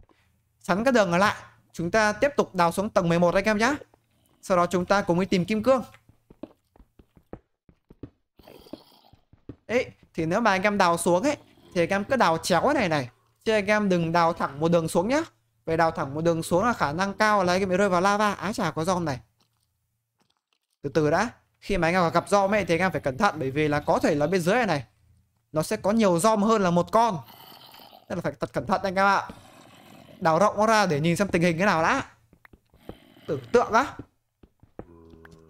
Sắn cái đường ở lại Chúng ta tiếp tục đào xuống tầng 11 anh em nhé Sau đó chúng ta cùng đi tìm kim cương ấy thì nếu mà anh em đào xuống ấy thì anh em cứ đào chéo cái này này chứ anh em đừng đào thẳng một đường xuống nhá về đào thẳng một đường xuống là khả năng cao là anh em bị rơi vào lava á chả có dom này từ từ đã khi mà anh em gặp dom ấy thì anh em phải cẩn thận bởi vì là có thể là bên dưới này này nó sẽ có nhiều dom hơn là một con nên là phải thật cẩn thận anh em ạ đào rộng nó ra để nhìn xem tình hình thế nào đã tưởng tượng á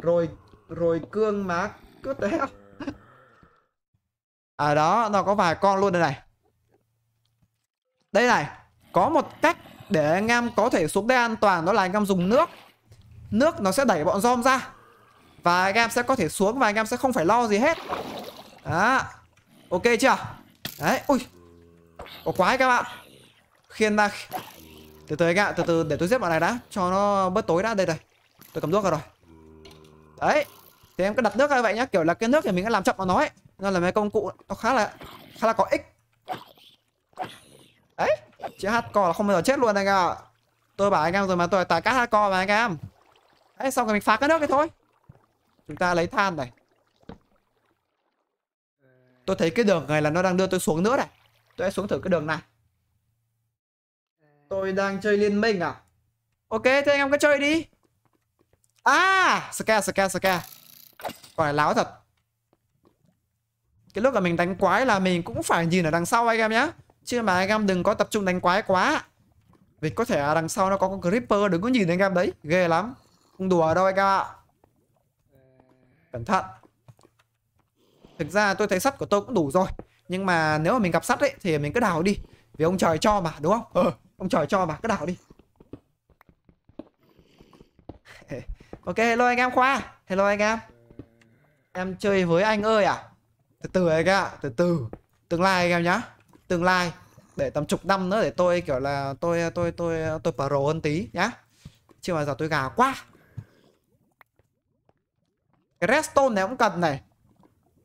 rồi rồi cương má cướp thế ở à, đó nó có vài con luôn đây này đây này có một cách để anh em có thể xuống đây an toàn đó là anh em dùng nước nước nó sẽ đẩy bọn zom ra và anh em sẽ có thể xuống và anh em sẽ không phải lo gì hết đó ok chưa đấy ui có quái các bạn khiên ra từ từ anh ạ từ từ để tôi giết bọn này đã cho nó bớt tối đã đây đây tôi cầm nước rồi đấy thì em cứ đặt nước ra vậy nhá kiểu là cái nước thì mình sẽ làm chậm vào nó ấy nó là mấy công cụ nó khá là khá là có ích. Đấy, chị hát co là không bao giờ chết luôn anh em ạ. Tôi bảo anh em rồi mà tôi tài cá hát co mà anh em. Đấy, xong rồi mình phá cái nước cái thôi. Chúng ta lấy than này. Tôi thấy cái đường này là nó đang đưa tôi xuống nữa này. Tôi sẽ xuống thử cái đường này. Tôi đang chơi liên minh à? Ok, thế anh em cứ chơi đi. À, scare, scare, scare. Còn là láo thật cái lúc mà mình đánh quái là mình cũng phải nhìn ở đằng sau anh em nhé chứ mà anh em đừng có tập trung đánh quái quá vì có thể đằng sau nó có con creeper đừng có nhìn anh em đấy ghê lắm không đùa đâu anh em ạ cẩn thận thực ra tôi thấy sắt của tôi cũng đủ rồi nhưng mà nếu mà mình gặp sắt ấy thì mình cứ đào đi vì ông trời cho mà đúng không ừ, ông trời cho mà cứ đào đi [laughs] ok hello anh em khoa hello anh em em chơi với anh ơi à từ từ anh em ạ từ từ tương lai anh em nhá tương lai để tầm chục năm nữa để tôi kiểu là tôi tôi tôi tôi, tôi pro hơn tí nhá chứ mà giờ tôi gà quá cái redstone này cũng cần này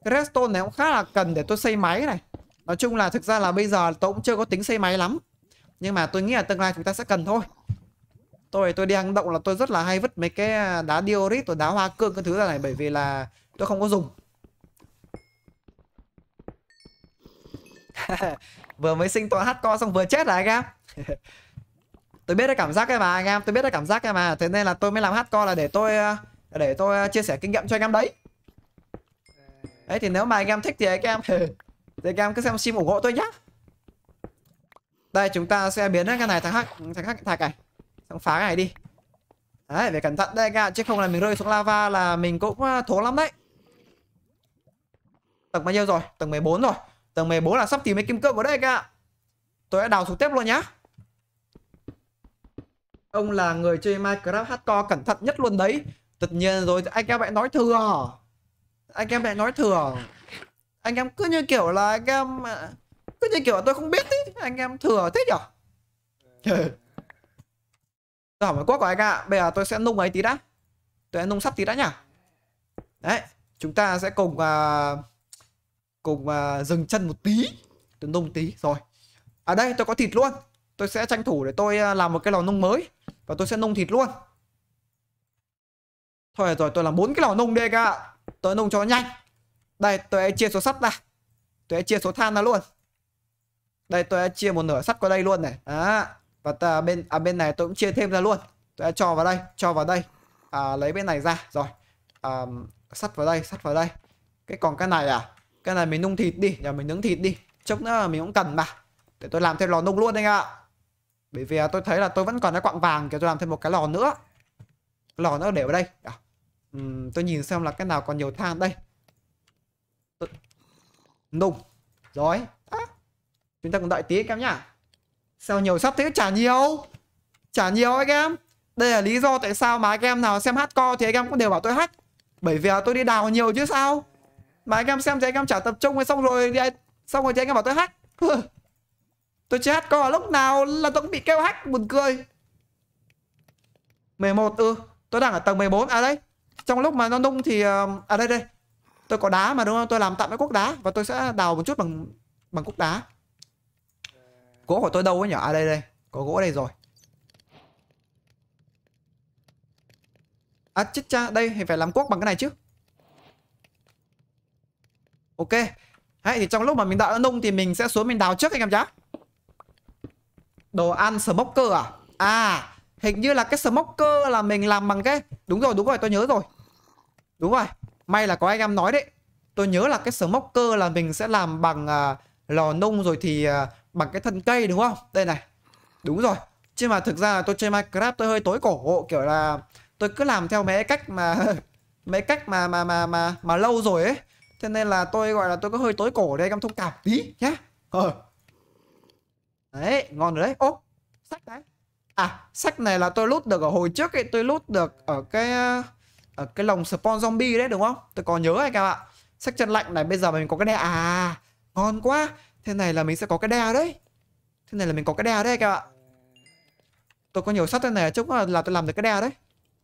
cái redstone này cũng khá là cần để tôi xây máy này nói chung là thực ra là bây giờ tôi cũng chưa có tính xây máy lắm nhưng mà tôi nghĩ là tương lai chúng ta sẽ cần thôi tôi tôi đi hang động là tôi rất là hay vứt mấy cái đá diorit rồi đá hoa cương cái thứ ra này bởi vì là tôi không có dùng [laughs] vừa mới sinh tọa hát co xong vừa chết là anh em [laughs] tôi biết cái cảm giác cái mà anh em tôi biết cái cảm giác cái mà thế nên là tôi mới làm hát co là để tôi ờ, để tôi ờ, chia sẻ kinh nghiệm cho anh em đấy đấy thì nếu mà anh em thích thì anh em [laughs] thì anh em cứ xem sim ủng hộ tôi nhá đây chúng ta sẽ biến cái này thằng hắc thằng hắc thạch này xong phá cái này đi đấy phải cẩn thận đây anh em chứ không là mình rơi xuống lava là mình cũng ờ, thố lắm đấy tầng bao nhiêu rồi tầng 14 rồi Tầng 14 là sắp tìm mấy kim cương của đây cả Tôi đã đào xuống tiếp luôn nhá Ông là người chơi Minecraft hardcore cẩn thận nhất luôn đấy Tất nhiên rồi anh em lại nói thừa Anh em lại nói thừa Anh em cứ như kiểu là anh em Cứ như kiểu là tôi không biết ý Anh em thừa thế nhở [laughs] Tôi hỏi một quốc của anh ạ Bây giờ tôi sẽ nung ấy tí đã Tôi sẽ nung sắt tí đã nhỉ, Đấy Chúng ta sẽ cùng uh, cùng uh, dừng chân một tí tôi nung tí rồi ở à đây tôi có thịt luôn tôi sẽ tranh thủ để tôi à, làm một cái lò nung mới và tôi sẽ nung thịt luôn thôi rồi tôi làm bốn cái lò nung đây cả tôi nung cho nó nhanh đây tôi chia số sắt ra tôi chia số than ra luôn đây tôi chia một nửa sắt qua đây luôn này à, và ta bên à bên này tôi cũng chia thêm ra luôn tôi sẽ cho vào đây cho vào đây à, lấy bên này ra rồi à, sắt vào đây sắt vào đây cái còn cái này à cái này mình nung thịt đi nhờ mình nướng thịt đi Chốc nữa mình cũng cần mà Để tôi làm thêm lò nung luôn anh ạ Bởi vì tôi thấy là tôi vẫn còn cái quặng vàng Kiểu tôi làm thêm một cái lò nữa Lò nữa để ở đây à. uhm, Tôi nhìn xem là cái nào còn nhiều than đây tôi... Nung Rồi à. Chúng ta cũng đợi tí các em nhá Sao nhiều sắp thế chả nhiều Chả nhiều anh em Đây là lý do tại sao mà anh em nào xem hát co Thì anh em cũng đều bảo tôi hack Bởi vì tôi đi đào nhiều chứ sao mà anh em xem thì anh em chả tập trung hay xong rồi xong rồi thì anh em bảo tôi hack tôi chơi hack có lúc nào là tôi cũng bị kêu hack buồn cười 11 ừ tôi đang ở tầng 14 à đấy trong lúc mà nó nung thì ờ, à đây đây tôi có đá mà đúng không tôi làm tạm cái cuốc đá và tôi sẽ đào một chút bằng bằng cuốc đá gỗ của tôi đâu ấy nhỉ à đây đây có gỗ đây rồi à chết cha đây thì phải làm cuốc bằng cái này chứ Ok Hay thì trong lúc mà mình đợi nó nung thì mình sẽ xuống mình đào trước anh em nhá Đồ ăn smoker à À Hình như là cái smoker là mình làm bằng cái Đúng rồi đúng rồi tôi nhớ rồi Đúng rồi May là có anh em nói đấy Tôi nhớ là cái smoker là mình sẽ làm bằng uh, lò nung rồi thì uh, bằng cái thân cây đúng không Đây này Đúng rồi Chứ mà thực ra là tôi chơi Minecraft tôi hơi tối cổ Kiểu là tôi cứ làm theo mấy cách mà [laughs] mấy cách mà mà mà mà mà lâu rồi ấy cho nên là tôi gọi là tôi có hơi tối cổ đây, cam thông cảm tí nhá. Ờ. Đấy, ngon rồi đấy. Ô, sách đấy. À, sách này là tôi lút được ở hồi trước ấy, tôi lút được ở cái ở cái lồng spawn zombie đấy đúng không? Tôi còn nhớ anh em ạ. Sách chân lạnh này bây giờ mình có cái đe à, ngon quá. Thế này là mình sẽ có cái đe đấy. Thế này là mình có cái đe đấy các bạn Tôi có nhiều sắt thế này trước là tôi làm được cái đe đấy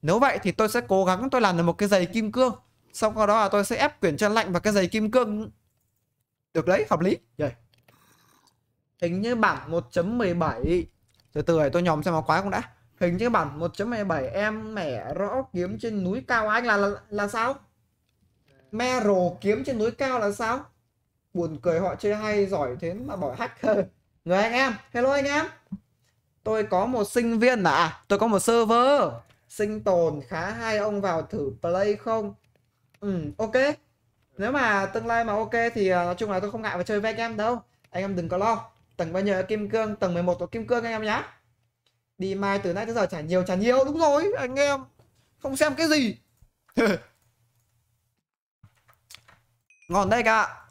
Nếu vậy thì tôi sẽ cố gắng tôi làm được một cái giày kim cương Xong sau đó là tôi sẽ ép quyển chân lạnh và cái giày kim cương Được đấy, hợp lý yeah. Hình như bản 1.17 Từ từ này tôi nhòm xem nó quái không đã Hình như bản 1.17 em mẻ rõ kiếm trên núi cao anh là là, là sao? Me rồ kiếm trên núi cao là sao? Buồn cười họ chơi hay giỏi thế mà bỏ hacker [laughs] Người anh em, hello anh em Tôi có một sinh viên à, tôi có một server sinh tồn khá hai ông vào thử play không ừ ok nếu mà tương lai mà ok thì ờ, nói chung là tôi không ngại mà chơi với anh em đâu anh em đừng có lo tầng bao nhiêu kim cương tầng 11 có kim cương anh em nhá đi mai từ nãy tới giờ trả nhiều trả nhiều đúng rồi anh em không xem cái gì [laughs] ngon đây cả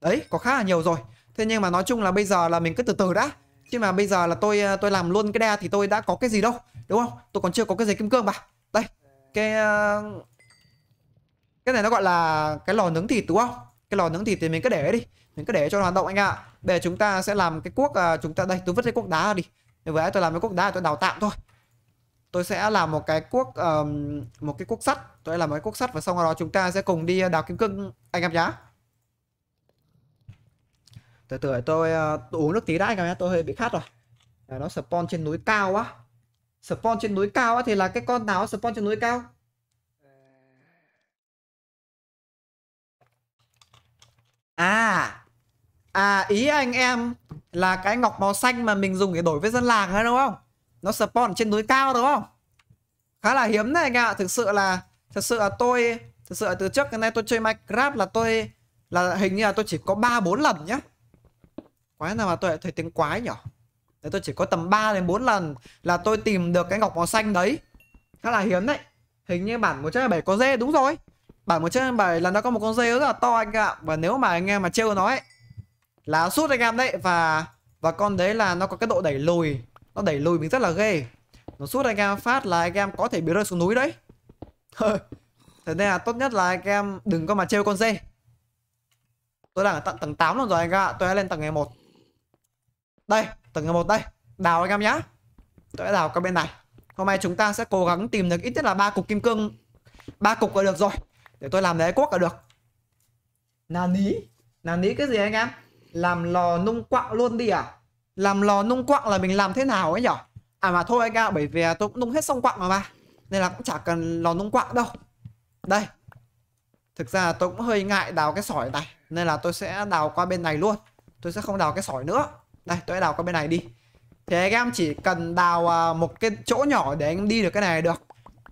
đấy có khá là nhiều rồi thế nhưng mà nói chung là bây giờ là mình cứ từ từ đã chứ mà bây giờ là tôi ờ, tôi làm luôn cái đe thì tôi đã có cái gì đâu đúng không tôi còn chưa có cái gì kim cương mà cái ờ, cái này nó gọi là cái lò nướng thịt đúng không cái lò nướng thịt thì mình cứ để đi mình cứ để cho nó hoạt động anh ạ à. bây giờ chúng ta sẽ làm cái cuốc à, chúng ta đây tôi vứt cái cuốc đá đi vừa với tôi làm cái cuốc đá tôi đào tạm thôi tôi sẽ làm một cái cuốc um, một cái cuốc sắt tôi làm một cái cuốc sắt và xong đó chúng ta sẽ cùng đi ờ, đào kim cương anh em nhá từ từ tôi, tôi, uống nước tí đã anh em nhé tôi hơi bị khát rồi nó spawn trên núi cao quá spawn trên núi cao á thì là cái con nào spawn trên núi cao à à ý anh em là cái ngọc màu xanh mà mình dùng để đổi với dân làng đấy đúng không nó spawn trên núi cao đúng không khá là hiếm đấy anh ạ thực sự là thực sự là tôi thực sự là từ trước đến nay tôi chơi minecraft là tôi là hình như là tôi chỉ có ba bốn lần nhá quái nào mà tôi lại thấy tiếng quái nhở Đấy tôi chỉ có tầm 3 đến 4 lần là tôi tìm được cái ngọc màu xanh đấy. Khá là hiếm đấy. Hình như bản 127 có dê đúng rồi. Bản 127 là nó có một con dê rất là to anh ạ. Và nếu mà anh em mà trêu nó ấy là sút anh em đấy và và con đấy là nó có cái độ đẩy lùi, nó đẩy lùi mình rất là ghê. Nó sút anh em phát là anh em có thể bị rơi xuống núi đấy. Thế nên là tốt nhất là anh em đừng có mà trêu con dê. Tôi đang ở tận tầng 8 luôn rồi anh ạ. Tôi đã lên tầng 11. Đây, Tầng 11 đây Đào anh em nhá Tôi đào qua bên này Hôm nay chúng ta sẽ cố gắng tìm được ít nhất là ba cục kim cương ba cục là được rồi Để tôi làm đế quốc là được Nani Nani cái gì anh em Làm lò nung quặng luôn đi à Làm lò nung quặng là mình làm thế nào ấy nhở À mà thôi anh em bởi vì tôi cũng nung hết xong quặng rồi mà Nên là cũng chả cần lò nung quặng đâu Đây Thực ra tôi cũng hơi ngại đào cái sỏi này Nên là tôi sẽ đào qua bên này luôn Tôi sẽ không đào cái sỏi nữa đây tôi đào qua bên này đi thì anh em chỉ cần đào à, một cái chỗ nhỏ để anh em đi được cái này được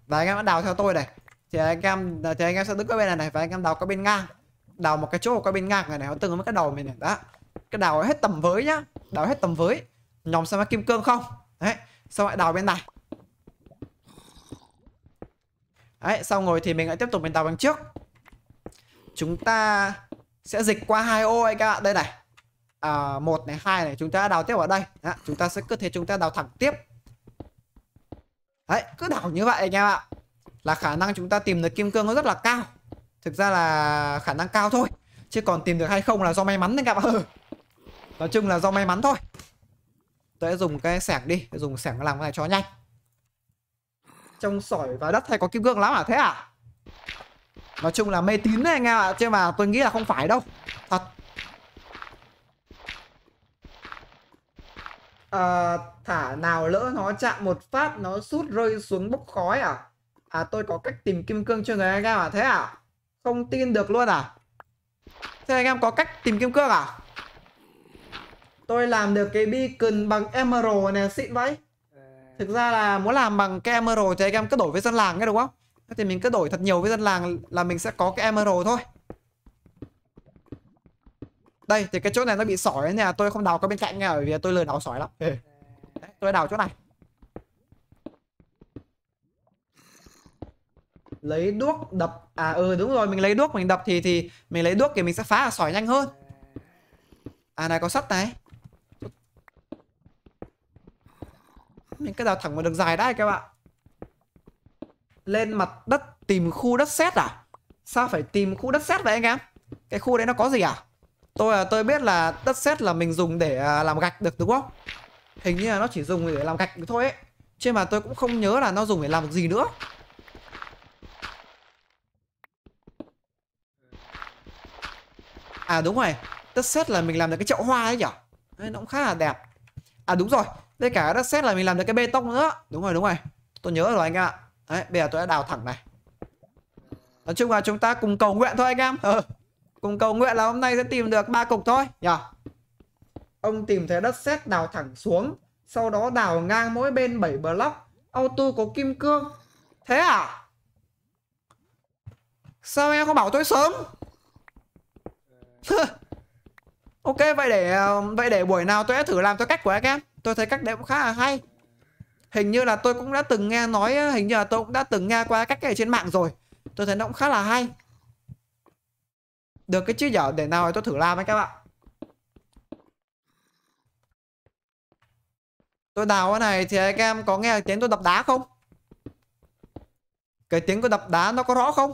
và anh em đã đào theo tôi này thì anh em à, thì anh em sẽ đứng qua bên này này và anh em đào qua bên ngang đào một cái chỗ qua bên ngang này này nó từng với cái đầu mình này đó cái đào hết tầm với nhá đào hết tầm với nhóm xem kim cương không đấy xong lại đào bên này đấy xong rồi thì mình lại tiếp tục mình đào bằng trước chúng ta sẽ dịch qua hai ô anh các bạn đây này À, một này, hai này chúng ta đào tiếp ở đây. Đó, dạ, chúng ta sẽ cứ thế chúng ta đào thẳng tiếp. Đấy, cứ đào như vậy anh em ạ. Là khả năng chúng ta tìm được kim cương nó rất là cao. Thực ra là khả năng cao thôi. Chứ còn tìm được hay không là do may mắn đấy các bạn. Ừ. Nói chung là do may mắn thôi. Tôi sẽ dùng cái sẻng đi, tôi dùng sẻng làm cái này cho nhanh. Trong sỏi và đất hay có kim cương lắm à thế à? Nói chung là mê tín đấy anh em ạ, chứ mà tôi nghĩ là không phải đâu. Thật uh, thả nào lỡ nó chạm một phát nó sút rơi xuống bốc khói à à tôi có cách tìm kim cương cho người anh em à thế à không tin được luôn à thế anh em có cách tìm kim cương à tôi làm được cái beacon bằng emerald này xịn vậy thực ra là muốn làm bằng cái emerald thì anh em cứ đổi với dân làng cái đúng không thì mình cứ đổi thật nhiều với dân làng là mình sẽ có cái emerald thôi đây thì cái chỗ này nó bị sỏi nên là tôi không đào qua bên cạnh nghe bởi vì tôi lười đào sỏi lắm ừ. đấy, tôi đào chỗ này lấy đuốc đập à ừ đúng rồi mình lấy đuốc mình đập thì thì mình lấy đuốc thì mình sẽ phá ở sỏi nhanh hơn à này có sắt này mình cứ đào thẳng một đường dài đấy các bạn lên mặt đất tìm khu đất sét à sao phải tìm khu đất sét vậy anh em cái khu đấy nó có gì à Tôi à, tôi biết là đất sét là mình dùng để à, làm gạch được đúng không? Hình như là nó chỉ dùng để làm gạch thôi ấy. Chứ mà tôi cũng không nhớ là nó dùng để làm gì nữa. À đúng rồi, đất sét là mình làm được cái chậu hoa ấy nhở? nó cũng khá là đẹp. À đúng rồi, với cả đất sét là mình làm được cái bê tông nữa. Đúng rồi, đúng rồi. Tôi nhớ rồi anh ạ. Đấy, bây giờ tôi đã đào thẳng này. Nói chung là chúng ta cùng cầu nguyện thôi anh em. Ừ. Cùng cầu nguyện là hôm nay sẽ tìm được ba cục thôi nhỉ Ông tìm thấy đất sét đào thẳng xuống Sau đó đào ngang mỗi bên 7 block Auto có kim cương Thế à Sao em không bảo tôi sớm Ok vậy để vậy để buổi nào tôi sẽ thử làm theo cách của anh em Tôi thấy cách đấy cũng khá là hay Hình như là tôi cũng đã từng nghe nói Hình như là tôi cũng đã từng nghe qua cách này trên mạng rồi Tôi thấy nó cũng khá là hay được cái chứ giờ để nào tôi thử làm ấy các bạn Tôi đào cái này thì các em có nghe tiếng tôi đập đá không? Cái tiếng tôi đập đá nó có rõ không?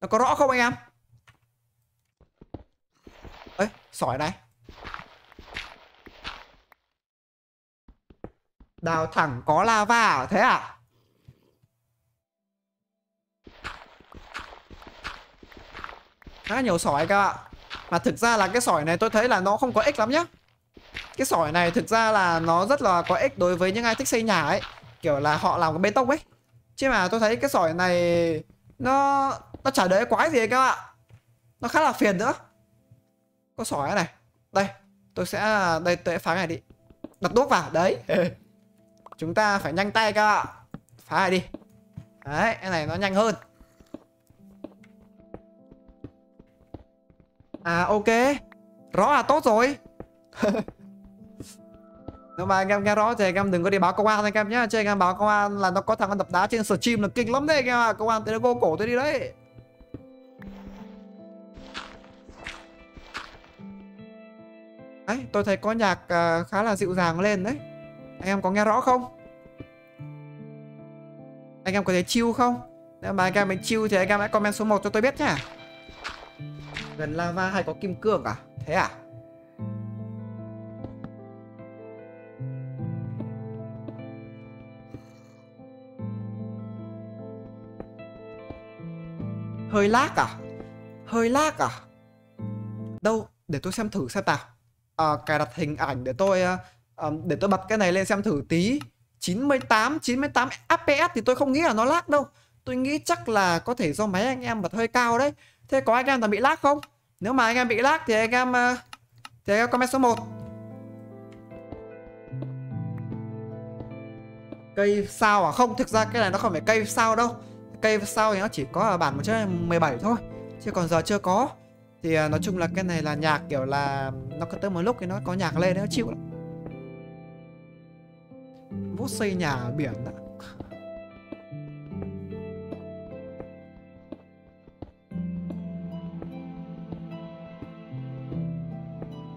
Nó có rõ không anh em? Ấy, sỏi này Đào thẳng có lava à? thế à? khá nhiều sỏi các bạn mà thực ra là cái sỏi này tôi thấy là nó không có ích lắm nhá cái sỏi này thực ra là nó rất là có ích đối với những ai thích xây nhà ấy kiểu là họ làm cái bê tông ấy chứ mà tôi thấy cái sỏi này nó nó chả đỡ quái gì các bạn nó khá là phiền nữa có sỏi này đây tôi sẽ đây tôi sẽ phá này đi đặt đuốc vào đấy [laughs] chúng ta phải nhanh tay các bạn phá này đi đấy cái này nó nhanh hơn À ok Rõ là tốt rồi [laughs] Nhưng mà anh em nghe rõ thì anh em đừng có đi báo công an anh em nhé Chứ anh em báo công an là nó có thằng ăn đập đá trên stream là kinh lắm đấy anh em à Công an tới nó vô cổ tôi đi đấy Đấy tôi thấy có nhạc uh, khá là dịu dàng lên đấy Anh em có nghe rõ không? Anh em có thể chill không? Nếu mà anh em mình chill thì anh em hãy comment số 1 cho tôi biết nha gần lava hay có kim cương à thế à hơi lag à hơi lag à đâu để tôi xem thử xem nào à, cài đặt hình ảnh để tôi à, à để tôi bật cái này lên xem thử tí 98 98 fps thì tôi không nghĩ là nó lag đâu tôi nghĩ chắc là có thể do máy anh em bật hơi cao đấy Thế có anh em nào bị lag không? Nếu mà anh em bị lag thì anh em ờ, thì anh em comment số 1. Cây sao à? Không, thực ra cái này nó không phải cây sao đâu. Cây sao thì nó chỉ có ở bản 117 thôi. Chứ còn giờ chưa có. Thì ờ, nói chung là cái này là nhạc kiểu là nó cứ tới một lúc thì nó có nhạc lên nó chịu lắm. Vút xây nhà ở biển đó.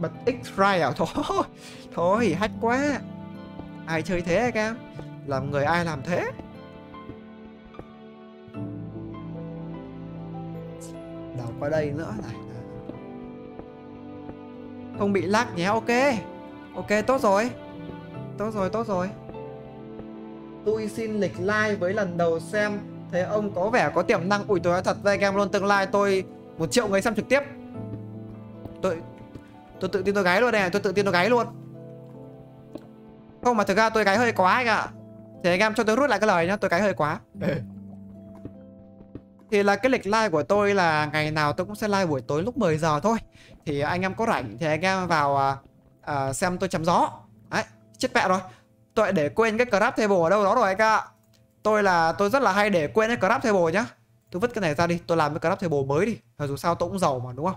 bật x ray à [laughs] Thôi Thôi hát quá Ai chơi thế các em Làm người ai làm thế Đào qua đây nữa này Không bị lag nhé ok Ok tốt rồi Tốt rồi tốt rồi Tôi xin lịch like với lần đầu xem Thế ông có vẻ có tiềm năng Ủi tôi nói thật ra game luôn tương lai tôi một triệu người xem trực tiếp tôi Tôi tự tin tôi gái luôn này Tôi tự tin tôi gái luôn Không mà thực ra tôi gái hơi quá anh ạ à. Thì anh em cho tôi rút lại cái lời nhá Tôi gái hơi quá Thì là cái lịch live của tôi là Ngày nào tôi cũng sẽ live buổi tối lúc 10 giờ thôi Thì anh em có rảnh Thì anh em vào uh, xem tôi chấm gió Đấy chết mẹ rồi Tôi để quên cái crab table ở đâu đó rồi anh ạ Tôi là tôi rất là hay để quên cái crab table nhá Tôi vứt cái này ra đi Tôi làm cái crab table mới đi Rồi dù sao tôi cũng giàu mà đúng không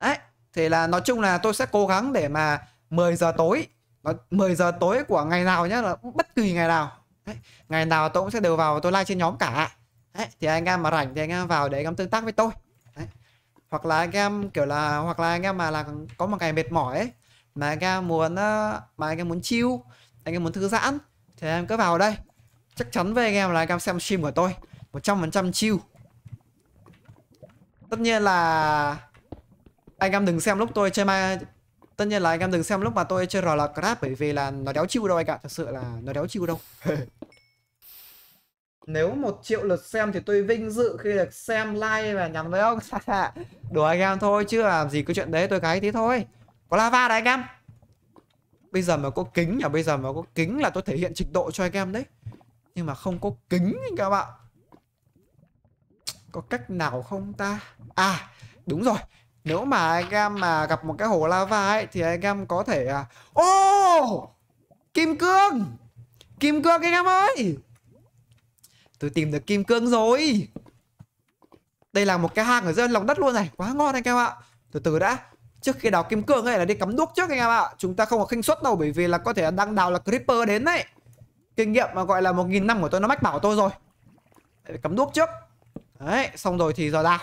Đấy, thì là nói chung là tôi sẽ cố gắng để mà 10 giờ tối 10 giờ tối của ngày nào nhé, là bất kỳ ngày nào Đấy, ngày nào tôi cũng sẽ đều vào tôi like trên nhóm cả Đấy, thì anh em mà rảnh thì anh em vào để anh em tương tác với tôi Đấy. hoặc là anh em kiểu là hoặc là anh em mà là có một ngày mệt mỏi ấy, mà anh em muốn mà anh em muốn chill anh em muốn thư giãn thì em cứ vào đây chắc chắn với anh em là anh em xem stream của tôi 100% chill tất nhiên là anh em đừng xem lúc tôi chơi ma tất nhiên là anh em đừng xem lúc mà tôi chơi rò là crab bởi vì là nó đéo chịu đâu anh ạ thật sự là nó đéo chịu đâu [laughs] nếu một triệu lượt xem thì tôi vinh dự khi được xem like và nhắm với ông [laughs] đùa anh em thôi chứ làm gì có chuyện đấy tôi gái thế thôi có lava đấy anh em bây giờ mà có kính nhỉ bây giờ mà có kính là tôi thể hiện trình độ cho anh em đấy nhưng mà không có kính anh em ạ có cách nào không ta à đúng rồi nếu mà Agam mà gặp một cái hồ lava ấy thì Agam có thể à, ô oh! kim cương kim cương Agam ơi tôi tìm được kim cương rồi đây là một cái hang ở dưới lòng đất luôn này quá ngon anh em ạ từ từ đã trước khi đào kim cương ấy là đi cắm đuốc trước anh em ạ chúng ta không có khinh suất đâu bởi vì là có thể đang đào là creeper đến đấy kinh nghiệm mà gọi là một nghìn năm của tôi nó mách bảo tôi rồi cắm đuốc trước đấy xong rồi thì giờ đào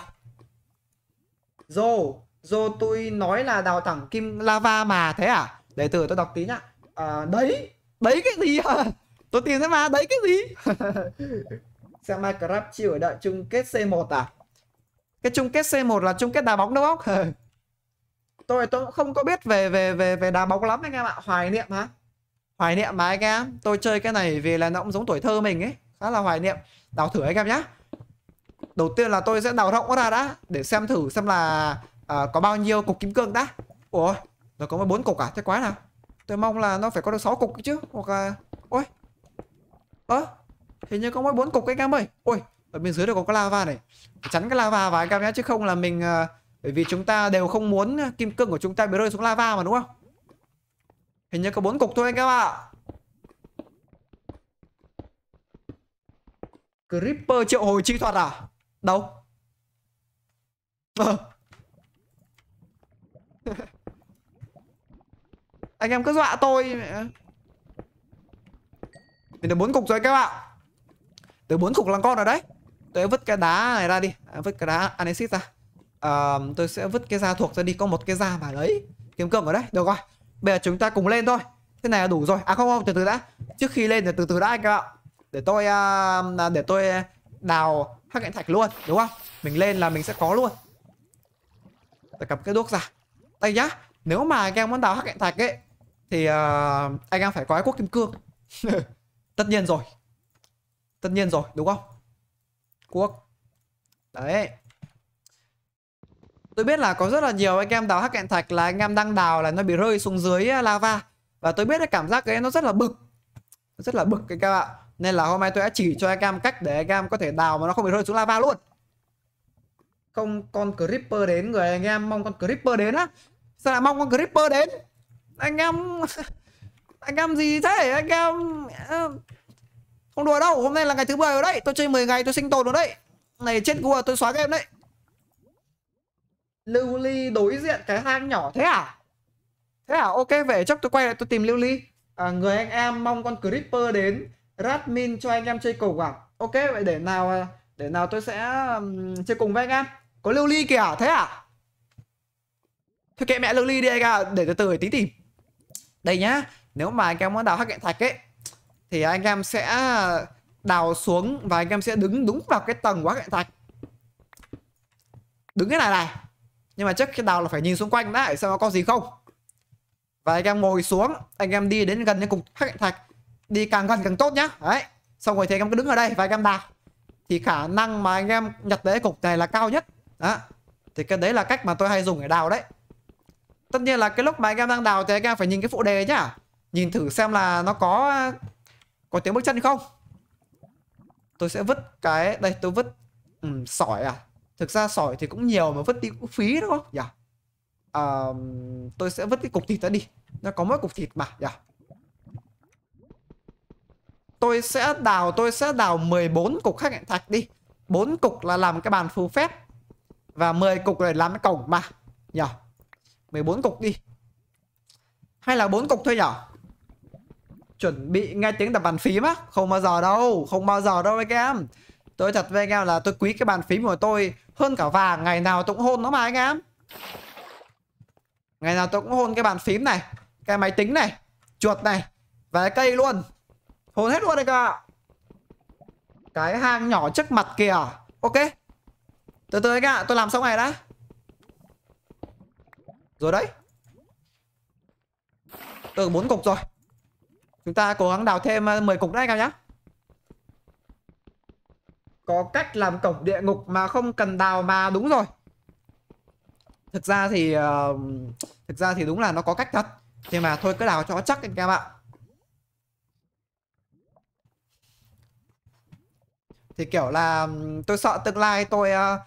Dô Dô tôi nói là đào thẳng kim lava mà Thế à Để từ tôi đọc tí nhá à, Đấy Đấy cái gì à Tôi tìm ra mà đấy cái gì [laughs] Xem Minecraft chịu ở đợi chung kết C1 à Cái chung kết C1 là chung kết đá bóng đúng không [laughs] Tôi tôi không có biết về về về về đá bóng lắm anh em ạ Hoài niệm hả Hoài niệm mà anh em Tôi chơi cái này vì là nó cũng giống tuổi thơ mình ấy Khá là hoài niệm Đào thử anh em nhá đầu tiên là tôi sẽ đào rộng ra đã để xem thử xem là à, có bao nhiêu cục kim cương đã ủa rồi có 14 cục à thế quá nào tôi mong là nó phải có được 6 cục chứ hoặc là ôi ơ hình như có mỗi bốn cục anh em ơi ôi ở bên dưới đây còn có lava này chắn cái lava vào anh em nhé chứ không là mình à, bởi vì chúng ta đều không muốn kim cương của chúng ta bị rơi xuống lava mà đúng không hình như có bốn cục thôi anh em ạ Creeper triệu hồi chi thuật à Đâu Ờ [laughs] Anh em cứ dọa tôi mẹ Mình được bốn cục rồi các bạn Từ bốn cục làng con rồi đấy Tôi vứt cái đá này ra đi à, Vứt cái đá anesis ra à, Tôi sẽ vứt cái da thuộc ra đi Có một cái da mà lấy kiếm cơm ở đấy Được rồi Bây giờ chúng ta cùng lên thôi Thế này là đủ rồi À không không từ từ đã Trước khi lên thì từ từ đã anh các bạn Để tôi uh, Để tôi à, đào hắc hẹn thạch luôn đúng không mình lên là mình sẽ có luôn ta cầm cái đuốc ra đây nhá nếu mà anh em muốn đào hắc hẹn thạch ấy thì uh, anh em phải có ái quốc kim cương [laughs] tất nhiên rồi tất nhiên rồi đúng không quốc đấy tôi biết là có rất là nhiều anh em đào hắc hẹn thạch là anh em đang đào là nó bị rơi xuống dưới ờ, lava và tôi biết cái cảm giác ấy nó rất là bực rất là bực các bạn nên là hôm nay tôi đã chỉ cho anh em cách để anh em có thể đào mà nó không bị rơi xuống lava luôn Không con Creeper đến người anh em mong con Creeper đến á Sao lại mong con Creeper đến Anh em [laughs] Anh em gì thế anh em Không đùa đâu hôm nay là ngày thứ 10 rồi đấy Tôi chơi 10 ngày tôi sinh tồn rồi đấy Này chết cua tôi xóa game đấy Lưu Ly đối diện cái hang nhỏ thế à Thế à ok về chắc tôi quay lại tôi tìm Lưu Ly à, Người anh em mong con Creeper đến admin cho anh em chơi cầu à ok vậy để nào à, để nào tôi sẽ um, chơi cùng với anh em có lưu ly kìa thế à thôi kệ mẹ lưu ly đi anh em để từ từ để tí tìm đây nhá nếu mà anh em muốn đào hắc hiện thạch ấy thì anh em sẽ đào xuống và anh em sẽ đứng đúng vào cái tầng của hắc hiện thạch đứng cái này này nhưng mà trước khi đào là phải nhìn xung quanh đã xem có gì không và anh em ngồi xuống anh em đi đến gần cái cục hắc hiện thạch đi càng gần càng tốt nhá đấy xong rồi thì anh em cứ đứng ở đây vài anh em đào thì khả năng mà anh em nhặt tới cục này là cao nhất đó thì cái đấy là cách mà tôi hay dùng để đào đấy tất nhiên là cái lúc mà anh em đang đào thì anh em phải nhìn cái phụ đề nhá nhìn thử xem là nó có có tiếng bước chân không tôi sẽ vứt cái đây tôi vứt ừ, sỏi à thực ra sỏi thì cũng nhiều mà vứt đi cũng phí đúng không dạ yeah. à, tôi sẽ vứt cái cục thịt đó đi nó có mỗi cục thịt mà dạ yeah. Tôi sẽ đào tôi sẽ đào 14 cục khắc hạnh thạch đi. 4 cục là làm cái bàn phù phép. Và 10 cục để làm cái cổng mà. Nhờ. 14 cục đi. Hay là 4 cục thôi nhở? Chuẩn bị nghe tiếng đập bàn phím á. Không bao giờ đâu. Không bao giờ đâu anh em. Tôi thật với anh em là tôi quý cái bàn phím của tôi hơn cả vàng. Ngày nào tôi cũng hôn nó mà anh em. Ngày nào tôi cũng hôn cái bàn phím này Cái máy tính này Chuột này Và cái cây luôn Hồn hết luôn này cả Cái hang nhỏ trước mặt kìa Ok Từ từ anh cả, tôi làm xong này đã Rồi đấy Từ ờ, bốn cục rồi Chúng ta cố gắng đào thêm 10 ờ, cục nữa cả em nhé Có cách làm cổng địa ngục mà không cần đào mà đúng rồi Thực ra thì uh, Thực ra thì đúng là nó có cách thật Nhưng mà thôi cứ đào cho chắc anh em ạ thì kiểu là tôi sợ tương lai tôi ờ,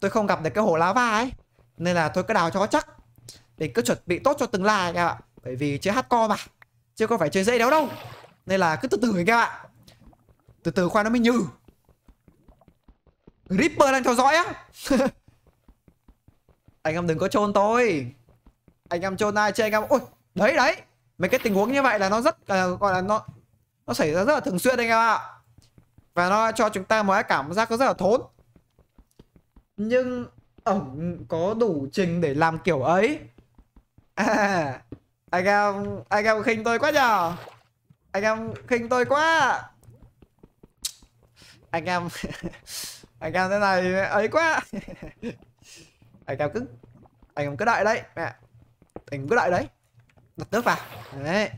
tôi không gặp được cái hồ lava ấy nên là tôi cứ đào cho chắc để cứ chuẩn bị tốt cho tương lai các bạn bởi vì chưa chơi co mà chưa có phải chơi dễ đéo đâu nên là cứ từ từ các bạn từ từ khoan nó mới nhừ Ripper đang theo dõi á [laughs] Anh em đừng có chôn tôi Anh em chôn ai chơi anh em Ôi đấy đấy Mấy cái tình huống như vậy là nó rất uh, Gọi là nó Nó xảy ra rất là thường xuyên anh em ạ và nó cho chúng ta một cái cảm giác rất là thốn nhưng ổng có đủ trình để làm kiểu ấy à, anh em anh em khinh tôi quá nhở anh em khinh tôi quá anh em [laughs] anh em thế này ấy quá [laughs] anh em cứ anh em cứ đợi đấy mẹ anh cứ đợi đấy đặt nước vào đấy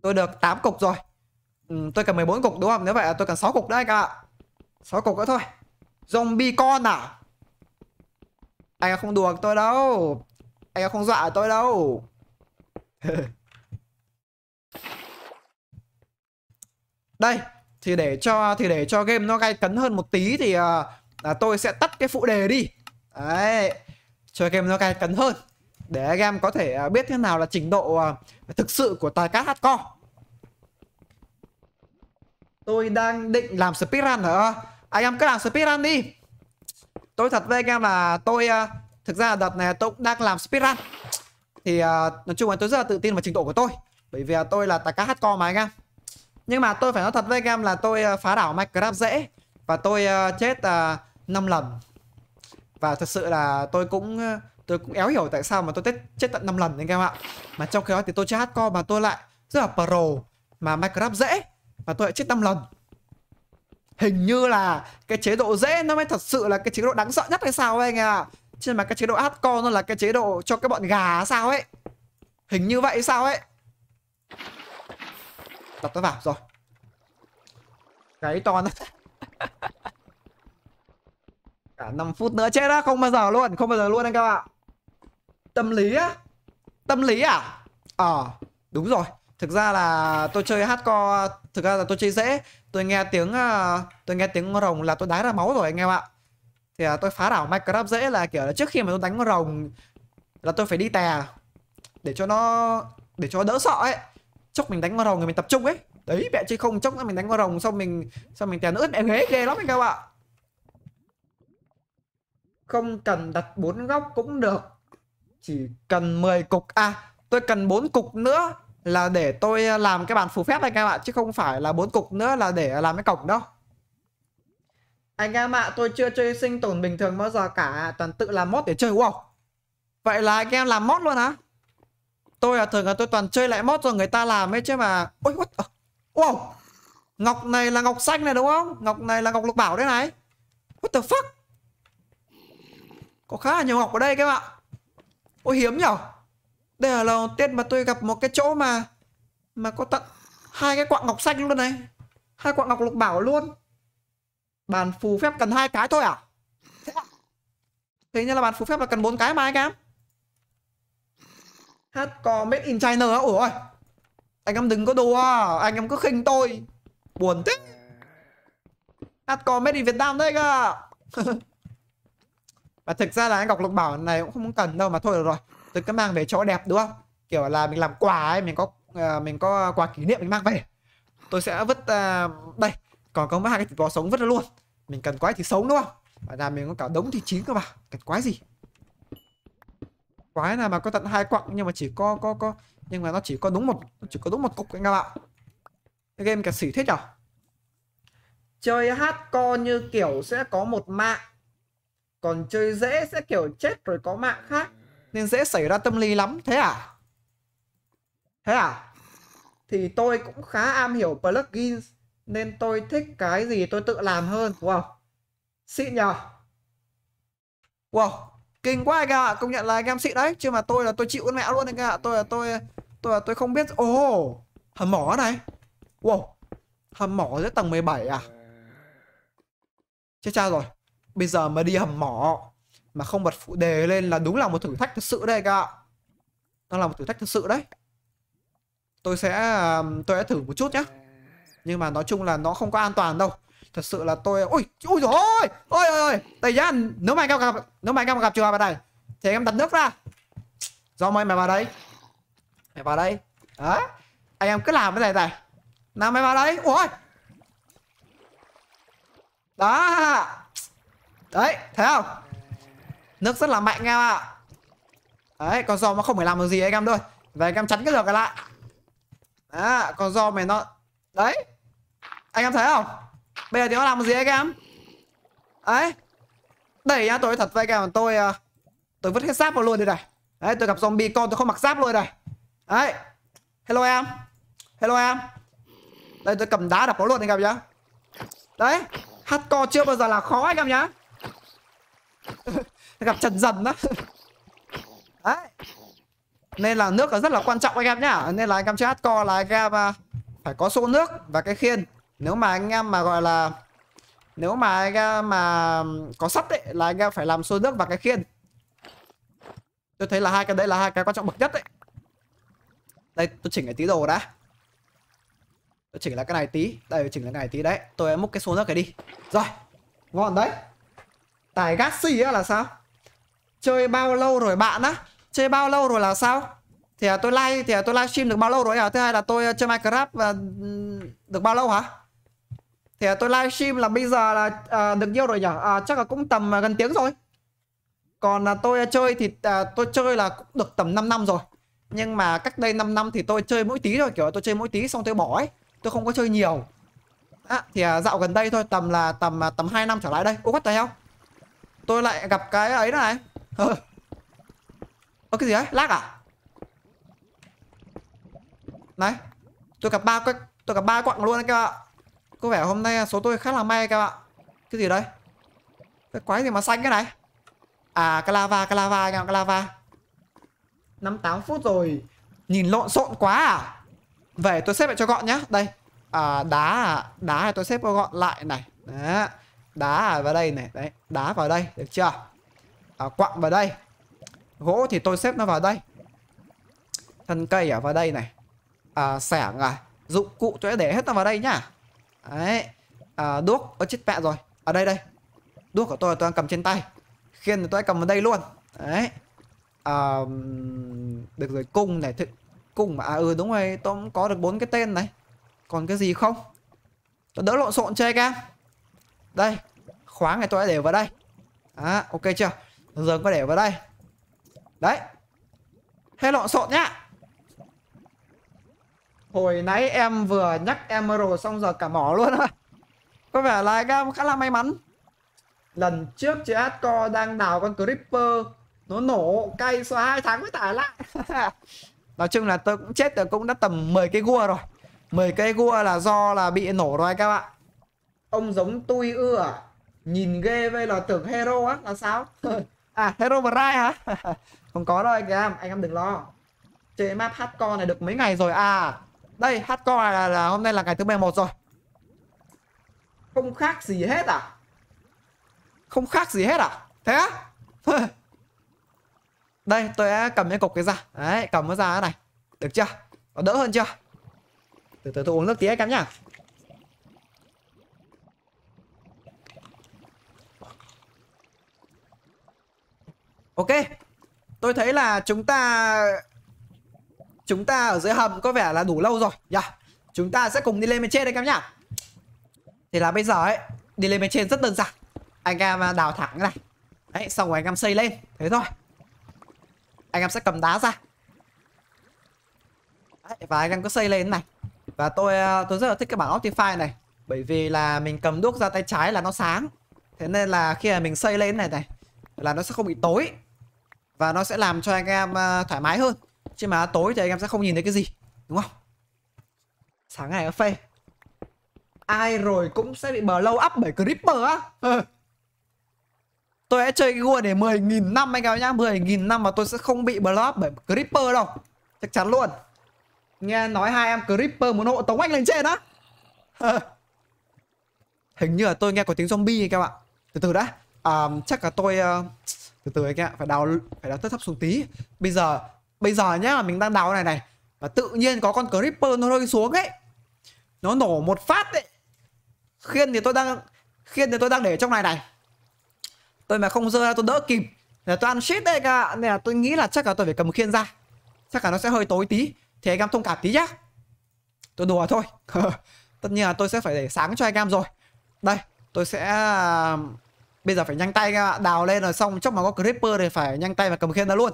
tôi được 8 cục rồi Ừ, tôi cần 14 cục đúng không nếu vậy là tôi cần 6 cục đấy các ạ 6 cục nữa thôi zombie con à anh không đùa tôi đâu anh không dọa tôi đâu [laughs] đây thì để cho thì để cho game nó gay cấn hơn một tí thì à, à, tôi sẽ tắt cái phụ đề đi đấy cho game nó gay cấn hơn để game có thể à, biết thế nào là trình độ à, thực sự của tài cát co Tôi đang định làm speedrun hả? Anh em cứ làm speedrun đi Tôi thật với anh em là tôi uh, Thực ra đợt này tôi cũng đang làm speedrun Thì uh, nói chung là tôi rất là tự tin vào trình độ của tôi Bởi vì uh, tôi là tài cá hardcore mà anh em Nhưng mà tôi phải nói thật với anh em là tôi uh, phá đảo Minecraft dễ Và tôi uh, chết uh, 5 lần Và thật sự là tôi cũng uh, Tôi cũng éo hiểu tại sao mà tôi chết, chết tận 5 lần anh em ạ Mà trong khi đó thì tôi chơi hardcore mà tôi lại rất là pro Mà Minecraft dễ và tôi đã chết 5 lần hình như là cái chế độ dễ nó mới thật sự là cái chế độ đáng sợ nhất hay sao ấy anh em ạ à? chứ mà cái chế độ hardcore nó là cái chế độ cho cái bọn gà sao ấy hình như vậy sao ấy đặt nó vào rồi cái to nó [laughs] cả 5 phút nữa chết á không bao giờ luôn không bao giờ luôn anh các bạn tâm lý á tâm lý à ờ à, đúng rồi thực ra là tôi chơi hardcore Thực ra là tôi chơi dễ Tôi nghe tiếng ờ, tôi nghe tiếng rồng là tôi đá ra máu rồi anh em ạ Thì à, tôi phá đảo Minecraft dễ là kiểu là trước khi mà tôi đánh con rồng Là tôi phải đi tè Để cho nó Để cho nó đỡ sợ ấy Chốc mình đánh con rồng rồi mình tập trung ấy Đấy mẹ chơi không chốc mình đánh con rồng xong mình Xong mình tè nó ướt mẹ ghế ghê lắm anh em ạ Không cần đặt bốn góc cũng được Chỉ cần 10 cục À tôi cần bốn cục nữa là để tôi ờ, làm cái bàn phù phép anh em ạ chứ không phải là bốn cục nữa là để làm cái cổng đâu anh em ạ tôi chưa chơi sinh tồn bình thường bao giờ cả toàn tự làm mod để chơi wow vậy là anh em làm mod luôn hả tôi là thường là tôi toàn chơi lại mod rồi người ta làm ấy chứ mà ôi what wow ngọc này là ngọc xanh này đúng không ngọc này là ngọc lục bảo đấy này what the fuck có khá là nhiều ngọc ở đây các bạn ôi hiếm nhở đây là lần đầu tiên mà tôi gặp một cái chỗ mà mà có tận hai cái quặng ngọc xanh luôn này hai quặng ngọc lục bảo luôn bàn phù phép cần hai cái thôi à thế như là bàn phù phép là cần bốn cái mà anh em hát có made in china á ủa anh em đừng có đùa anh em cứ khinh tôi buồn thế hát có made in việt nam đấy cơ [laughs] và thực ra là anh ngọc lục bảo này cũng không cần đâu mà thôi được rồi tôi cứ mang về cho đẹp đúng không kiểu là mình làm quà ấy mình có uh, mình có quà kỷ niệm mình mang về tôi sẽ vứt uh, đây còn có hai cái thịt bò sống vứt ra luôn mình cần quái thì sống đúng không ở nhà mình có cả đống thịt chín cơ mà cần quái gì quái nào mà có tận hai quặng nhưng mà chỉ có có có nhưng mà nó chỉ có đúng một chỉ có đúng một cục anh em ạ cái game cả xỉ thế nhở chơi hát co như kiểu sẽ có một mạng còn chơi dễ sẽ kiểu chết rồi có mạng khác nên dễ xảy ra tâm lý lắm Thế à Thế à Thì tôi cũng khá am hiểu plugins Nên tôi thích cái gì tôi tự làm hơn Wow Xịn nhờ Wow Kinh quá anh ạ Công nhận là anh em xịn đấy Chứ mà tôi là tôi chịu con mẹ luôn anh ạ Tôi là tôi Tôi là tôi không biết Ồ oh, Hầm mỏ này Wow Hầm mỏ dưới tầng 17 à Chết cha rồi Bây giờ mà đi hầm mỏ mà không bật phụ đề lên là đúng là một thử thách thực sự đây các ạ nó là một thử thách thực sự đấy tôi sẽ tôi sẽ thử một chút nhé nhưng mà nói chung là nó không có an toàn đâu thật sự là tôi ui ui rồi ôi ôi tay tây gian nếu mày anh gặp nếu mày anh gặp trường hợp này thì em đặt nước ra do mày mày vào đây mày vào đây đó anh em cứ làm cái này này nào mày vào đây ui đó đấy thấy không Nước rất là mạnh em ạ. Đấy, con rau nó không phải làm được gì anh em thôi. vậy em chắn cái lược này lại. À, con rau mày nó Đấy. Anh em thấy không? Bây giờ thì nó làm được gì anh em? Đấy. Đẩy nhá, tôi thật với anh em tôi à, tôi vứt hết giáp vào luôn đây này. Đấy, tôi gặp zombie con tôi không mặc giáp luôn đây. Đấy. Hello em. Hello em. Đây tôi cầm đá đập nó luôn anh em nhá. Đấy. Hardcore chưa bao giờ là khó anh em nhá. [laughs] gặp trần dần đó đấy nên là nước là rất là quan trọng anh em nhá nên là anh em chơi hardcore là anh em à, phải có xô nước và cái khiên nếu mà anh em mà gọi là nếu mà anh em mà có sắt đấy là anh em phải làm xô nước và cái khiên tôi thấy là hai cái đấy là hai cái quan trọng bậc nhất đấy đây tôi chỉnh cái tí đồ đã tôi chỉnh là cái này tí đây chỉnh là cái này tí đấy tôi múc cái xô nước này đi rồi ngon đấy tài gaxi á là sao Chơi bao lâu rồi bạn á? Chơi bao lâu rồi là sao? Thì à, tôi like thì à, tôi livestream được bao lâu rồi hả? Thứ hai là tôi ờ, chơi Minecraft và được bao lâu hả? Thì à, tôi livestream là bây giờ là à, được nhiêu rồi nhỉ? À, ờ, chắc là cũng tầm à, gần tiếng rồi. Còn là tôi chơi thì à, tôi chơi là cũng được tầm 5 năm rồi. Nhưng mà cách đây 5 năm thì tôi chơi mỗi tí rồi, kiểu tôi chơi mỗi tí xong tôi bỏ ấy. Tôi không có chơi nhiều. À, thì à, dạo gần đây thôi, tầm là tầm tầm hai năm trở lại đây. Ô what the hell? Tôi lại gặp cái ấy này. Ơ cái gì đấy Lag à Này Tôi gặp ba Tôi gặp ba quặng luôn đấy các bạn Có vẻ hôm nay số tôi khá là may các bạn Cái gì đấy Cái quái gì mà xanh cái này À calava calava các bạn calava 58 phút rồi Nhìn lộn xộn quá à về tôi xếp lại cho gọn nhá Đây à, Đá à? Đá tôi xếp gọn lại này Đấy đá vào đây này đấy đá vào đây được chưa à, quặng vào đây gỗ thì tôi xếp nó vào đây thân cây ở vào đây này à, sẻng à dụng cụ tôi để hết nó vào đây nhá đấy à, đuốc ở chết mẹ rồi ở đây đây đuốc của tôi tôi đang cầm trên tay khiên thì tôi cầm vào đây luôn đấy à, được rồi cung này thực cung mà à ừ đúng rồi tôi cũng có được bốn cái tên này còn cái gì không tôi đỡ lộn xộn chơi các đây khóa này tôi đã để vào đây à, ok chưa Giờ có để vào đây Đấy Hay lộn xộn nhá Hồi nãy em vừa nhắc Emerald xong giờ cả mỏ luôn á Có vẻ là game khá là may mắn Lần trước chị Adcore đang đào con Creeper Nó nổ cây số 2 tháng mới tải lại [laughs] Nói chung là tôi cũng chết được cũng đã tầm 10 cây gua rồi 10 cây gua là do là bị nổ rồi các bạn Ông giống tôi ưa à? Nhìn ghê vậy là tưởng hero á là sao [laughs] à hero bright hả [laughs] không có đâu anh em anh em đừng lo chơi map hardcore này được mấy ngày rồi à đây hardcore này là, là hôm nay là ngày thứ 11 rồi không khác gì hết à không khác gì hết à thế á [laughs] đây tôi sẽ cầm cái cục cái ra đấy cầm nó ra này được chưa nó đỡ hơn chưa từ từ tôi uống nước tí anh em nhá Ok Tôi thấy là chúng ta Chúng ta ở dưới hầm có vẻ là đủ lâu rồi nhá yeah. Chúng ta sẽ cùng đi lên bên trên đây các em nhá Thì là bây giờ ấy Đi lên bên trên rất đơn giản Anh em à, đào thẳng này Đấy xong rồi anh em xây lên Thế thôi Anh em sẽ cầm đá ra Đấy, Và anh em cứ xây lên này Và tôi à, tôi rất là thích cái bản Optify này Bởi vì là mình cầm đuốc ra tay trái là nó sáng Thế nên là khi mà mình xây lên này này Là nó sẽ không bị tối và nó sẽ làm cho anh em ờ, thoải mái hơn chứ mà tối thì anh em sẽ không nhìn thấy cái gì đúng không sáng ngày ở phê ai rồi cũng sẽ bị bờ lâu up bởi creeper á ừ. tôi sẽ chơi cái gua để 10.000 năm anh em nhá 10.000 năm mà tôi sẽ không bị bờ lâu up bởi creeper đâu chắc chắn luôn nghe nói hai em creeper muốn hộ tống anh lên trên á ừ. hình như là tôi nghe có tiếng zombie các bạn từ từ đã à, chắc là tôi uh từ từ anh em phải đào phải đào thấp thấp xuống tí bây giờ bây giờ nhá mình đang đào này này và tự nhiên có con creeper nó rơi xuống ấy nó nổ một phát đấy khiên thì tôi đang khiên thì tôi đang để trong này này tôi mà không rơi ra tôi đỡ kịp là tôi ăn shit đấy cả nên là tôi nghĩ là chắc là tôi phải cầm khiên ra chắc là nó sẽ hơi tối tí thì anh em thông cảm tí nhá tôi đùa thôi [laughs] tất nhiên là tôi sẽ phải để sáng cho anh em rồi đây tôi sẽ Bây giờ phải nhanh tay các bạn Đào lên rồi xong chốc mà có creeper thì phải nhanh tay và cầm khen ra luôn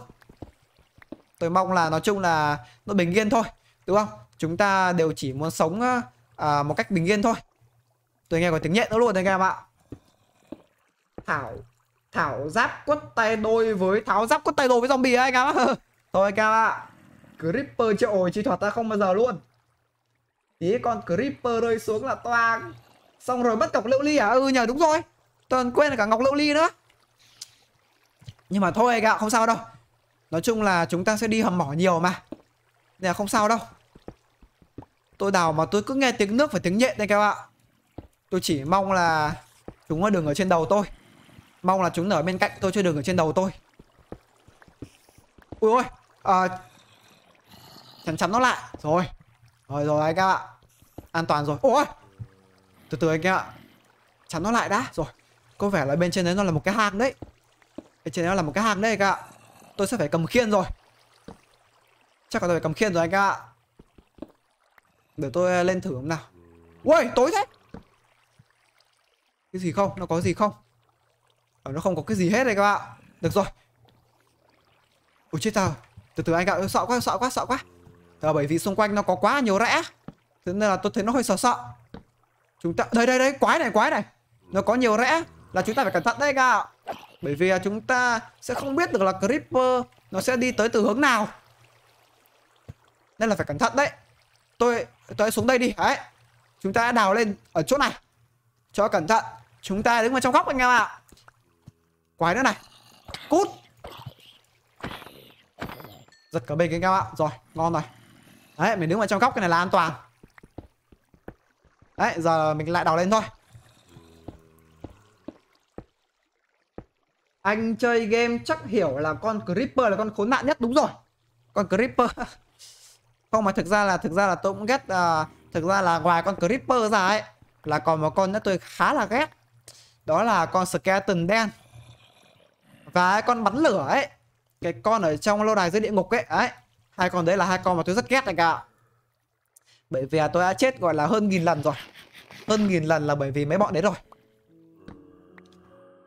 Tôi mong là nói chung là nó bình yên thôi Đúng không? Chúng ta đều chỉ muốn sống à, một cách bình yên thôi Tôi nghe có tiếng nhện nữa luôn đấy các bạn Thảo Thảo giáp quất tay đôi với Tháo giáp quất tay đôi với zombie ấy anh [laughs] em Thôi các bạn Creeper triệu ổi chi thuật ta không bao giờ luôn Tí con Creeper rơi xuống là toang Xong rồi bất cọc liệu ly à? Ừ nhờ đúng rồi Tôi còn quên cả ngọc lậu ly nữa Nhưng mà thôi các bạn không sao đâu Nói chung là chúng ta sẽ đi hầm mỏ nhiều mà Nên là không sao đâu Tôi đào mà tôi cứ nghe tiếng nước và tiếng nhện đây các bạn Tôi chỉ mong là Chúng nó đừng ở trên đầu tôi Mong là chúng ở bên cạnh tôi chứ đừng ở trên đầu tôi Ui ôi à, Chắn chắn nó lại Rồi Rồi rồi anh em ạ An toàn rồi Ôi Từ từ anh em ạ Chắn nó lại đã Rồi có vẻ là bên trên đấy nó là một cái hang đấy Bên trên đấy nó là một cái hang đấy anh ạ Tôi sẽ phải cầm khiên rồi Chắc là tôi phải cầm khiên rồi anh ạ Để tôi ờ, lên thử không nào Ui tối thế Cái gì không Nó có gì không Ở à, Nó không có cái gì hết đây các bạn Được rồi Ui chết tao Từ từ anh ạ Sợ quá sợ quá sợ quá là bởi vì xung quanh nó có quá nhiều rẽ Thế nên là tôi thấy nó hơi sợ sợ Chúng ta Đây đây đây quái này quái này Nó có nhiều rẽ là chúng ta phải cẩn thận đấy các ạ. Bởi vì chúng ta sẽ không biết được là Creeper nó sẽ đi tới từ hướng nào. Nên là phải cẩn thận đấy. Tôi tôi xuống đây đi. Đấy. Chúng ta đào lên ở chỗ này. Cho cẩn thận. Chúng ta đứng vào trong góc anh em ạ. Quái nữa này. Cút. Giật cả mình anh em ạ. Rồi, ngon rồi. Đấy, mình đứng vào trong góc cái này là an toàn. Đấy, giờ mình lại đào lên thôi. Anh chơi game chắc hiểu là con Creeper là con khốn nạn nhất đúng rồi. Con Creeper. [laughs] Không mà thực ra là thực ra là tôi cũng ghét uh, thực ra là ngoài con Creeper ra ấy là còn một con nữa tôi khá là ghét. Đó là con Skeleton đen. Và con bắn lửa ấy. Cái con ở trong lâu đài dưới địa ngục ấy, ấy. Hai con đấy là hai con mà tôi rất ghét anh ạ. Bởi vì tôi đã chết gọi là hơn nghìn lần rồi Hơn nghìn lần là bởi vì mấy bọn đấy rồi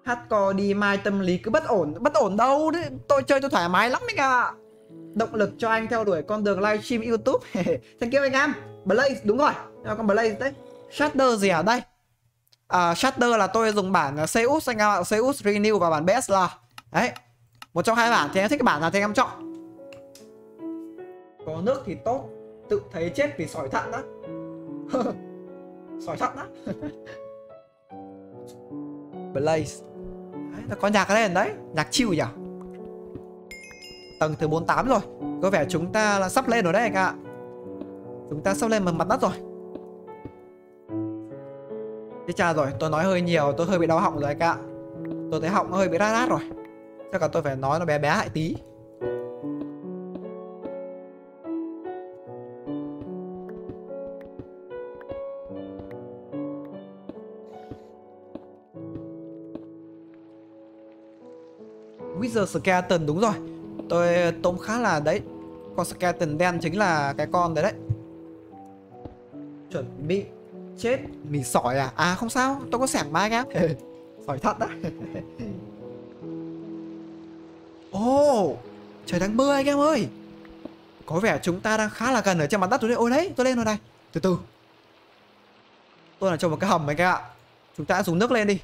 Hardcore đi mai tâm lý cứ bất ổn Bất ổn đâu đấy Tôi chơi tôi thoải mái lắm anh ạ Động lực cho anh theo đuổi con đường livestream Youtube [laughs] Thank you anh em Blaze đúng rồi Con Blaze đấy Shatter gì ở đây à, Shatter là tôi dùng bản Seus anh em ạ Seus Renew và bản BS là Đấy Một trong hai bản thì em thích cái bản nào thì em chọn Có nước thì tốt Tự thấy chết vì sỏi thận đó [laughs] sỏi thận đó [laughs] Blaze có nhạc lên đấy nhạc chill nhỉ tầng thứ 48 rồi có vẻ chúng ta là sắp lên rồi đấy anh ạ chúng ta sắp lên mặt mặt đất rồi Thế cha rồi, tôi nói hơi nhiều, tôi hơi bị đau họng rồi anh ạ Tôi thấy họng nó hơi bị rát rát rồi Chắc là tôi phải nói nó bé bé lại tí Wizard Skeleton đúng rồi Tôi tóm khá là đấy Con Skeleton đen chính là cái con đấy đấy Chuẩn bị Chết Mình sỏi à À không sao Tôi có sẻng mai gáp [laughs] Sỏi thật đó [laughs] Ồ oh, Trời đang mưa anh em ơi Có vẻ chúng ta đang khá là gần ở trên mặt đất rồi đấy Ôi đấy tôi lên rồi này Từ từ Tôi là trong một cái hầm anh em ạ Chúng ta xuống nước lên đi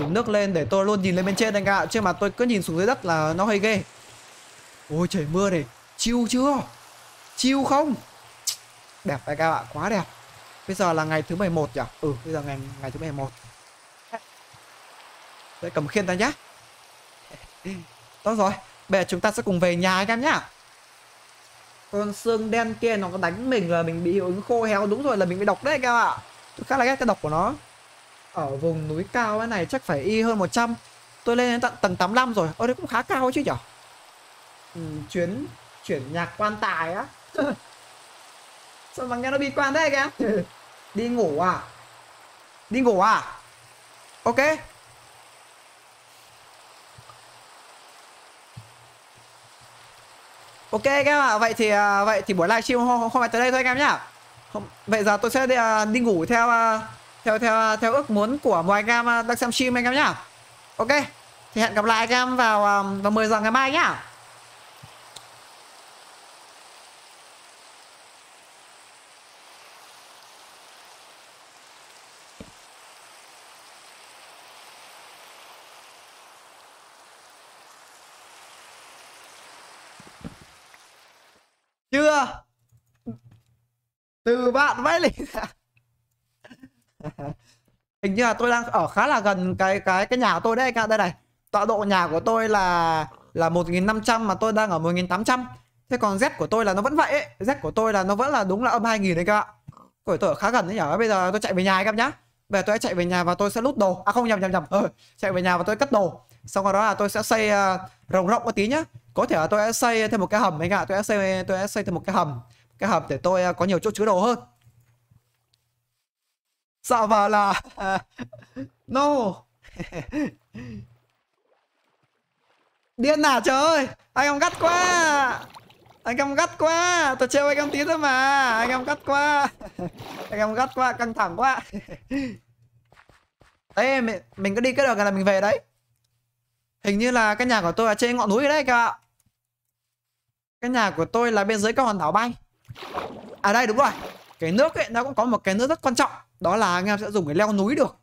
Dùng nước lên để tôi luôn nhìn lên bên trên anh ạ Chứ mà tôi cứ nhìn xuống dưới đất là nó hơi ghê Ôi trời mưa này Chiêu chưa Chiêu không Đẹp anh các ạ, quá đẹp Bây giờ là ngày thứ 11 nhỉ Ừ bây giờ ngày ngày thứ 11 Đấy cầm khiên ta nhá [laughs] Tốt rồi Bây giờ chúng ta sẽ cùng về nhà anh em nhá Con xương đen kia nó có đánh mình là mình bị hiệu ứng khô héo Đúng rồi là mình bị độc đấy các em ạ Tôi khá là ghét cái độc của nó ở vùng núi cao cái này chắc phải y hơn 100 Tôi lên đến tận tầng 85 rồi ôi đấy cũng khá cao chứ nhở ừ, Chuyến chuyển nhạc quan tài á [laughs] Sao mà nghe nó bi quan thế kìa [laughs] Đi ngủ à Đi ngủ à Ok Ok các em ạ, à. vậy thì à, vậy thì buổi livestream hôm, hôm nay tới đây thôi anh em nhá. Vậy giờ tôi sẽ đi, à, đi ngủ theo à, theo theo theo ước muốn của mọi anh em đang xem stream anh em nhá ok thì hẹn gặp lại anh em vào ờ, vào 10 giờ ngày mai nhá chưa từ bạn vậy lịch. À? hình như là tôi đang ở khá là gần cái cái cái nhà của tôi đấy anh ạ đây này tọa độ nhà của tôi là là 1.500 mà tôi đang ở 1.800 thế còn z của tôi là nó vẫn vậy ấy. z của tôi là nó vẫn là đúng là âm 2.000 đấy các ạ của tôi ở khá gần đấy nhở bây giờ tôi chạy về nhà các nhá về tôi sẽ chạy về nhà và tôi sẽ lút đồ à không nhầm nhầm nhầm ừ, chạy về nhà và tôi cất đồ xong rồi đó là tôi sẽ xây uh, ờ, rộng rộng một tí nhá có thể là tôi sẽ xây thêm một cái hầm anh ạ tôi sẽ xây tôi sẽ xây thêm một cái hầm cái hầm để tôi uh, có nhiều chỗ chứa đồ hơn sao và là... no! Điên à trời ơi! Anh em gắt quá! Anh em gắt quá! Tôi trêu anh em tí thôi mà! Anh em gắt quá! anh em gắt quá! Căng thẳng quá! ê mình, mình cứ đi cái đường này là mình về đấy. Hình như là cái nhà của tôi ở trên ngọn núi đấy các bạn. Cái nhà của tôi là bên dưới các hòn đảo bay. À đây đúng rồi cái nước ấy nó cũng có một cái nước rất quan trọng đó là anh em sẽ dùng để leo núi được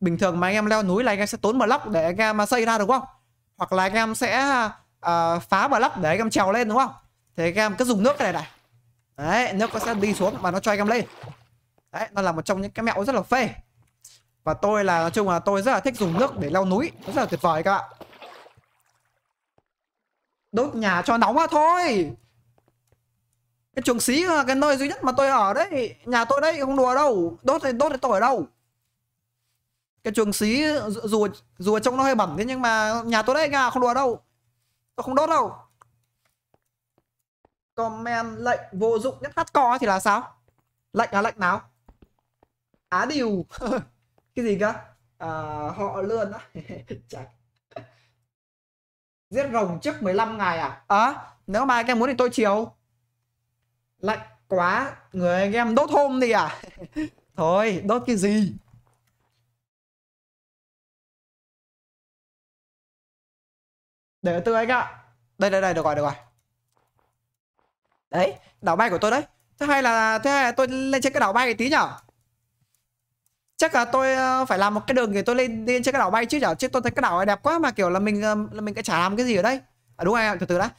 bình thường mà anh em leo núi là anh em sẽ tốn block để anh em à, xây ra đúng không hoặc là anh em sẽ à, phá block để anh em trèo lên đúng không thì anh em cứ dùng nước cái này này đấy nước nó sẽ đi xuống và nó cho anh em lên đấy nó là một trong những cái mẹo rất là phê và tôi là nói chung là tôi rất là thích dùng nước để leo núi nó rất là tuyệt vời các bạn đốt nhà cho nóng à thôi cái trường xí là cái nơi duy nhất mà tôi ở đấy nhà tôi đấy không đùa đâu đốt thì đốt thì tôi ở đâu cái trường xí dù dù trong nó hơi bẩn thế nhưng mà nhà tôi đấy nhà không đùa đâu tôi không đốt đâu comment lệnh vô dụng nhất hát co thì là sao lệnh là lệnh nào á điều [laughs] cái gì cơ à, họ lươn á [laughs] giết rồng trước 15 ngày à à nếu mà anh em muốn thì tôi chiều lạnh quá người anh em đốt hôm đi à [laughs] thôi đốt cái gì để tôi anh ạ đây đây đây được rồi được rồi đấy đảo bay của tôi đấy thế hay là thế hay là tôi lên trên cái đảo bay tí nhở chắc là tôi ờ, phải làm một cái đường để tôi lên lên trên cái đảo bay chứ nhở chứ tôi thấy cái đảo này đẹp quá mà kiểu là mình ờ, là mình cái chả làm cái gì ở đây à đúng rồi em từ từ đã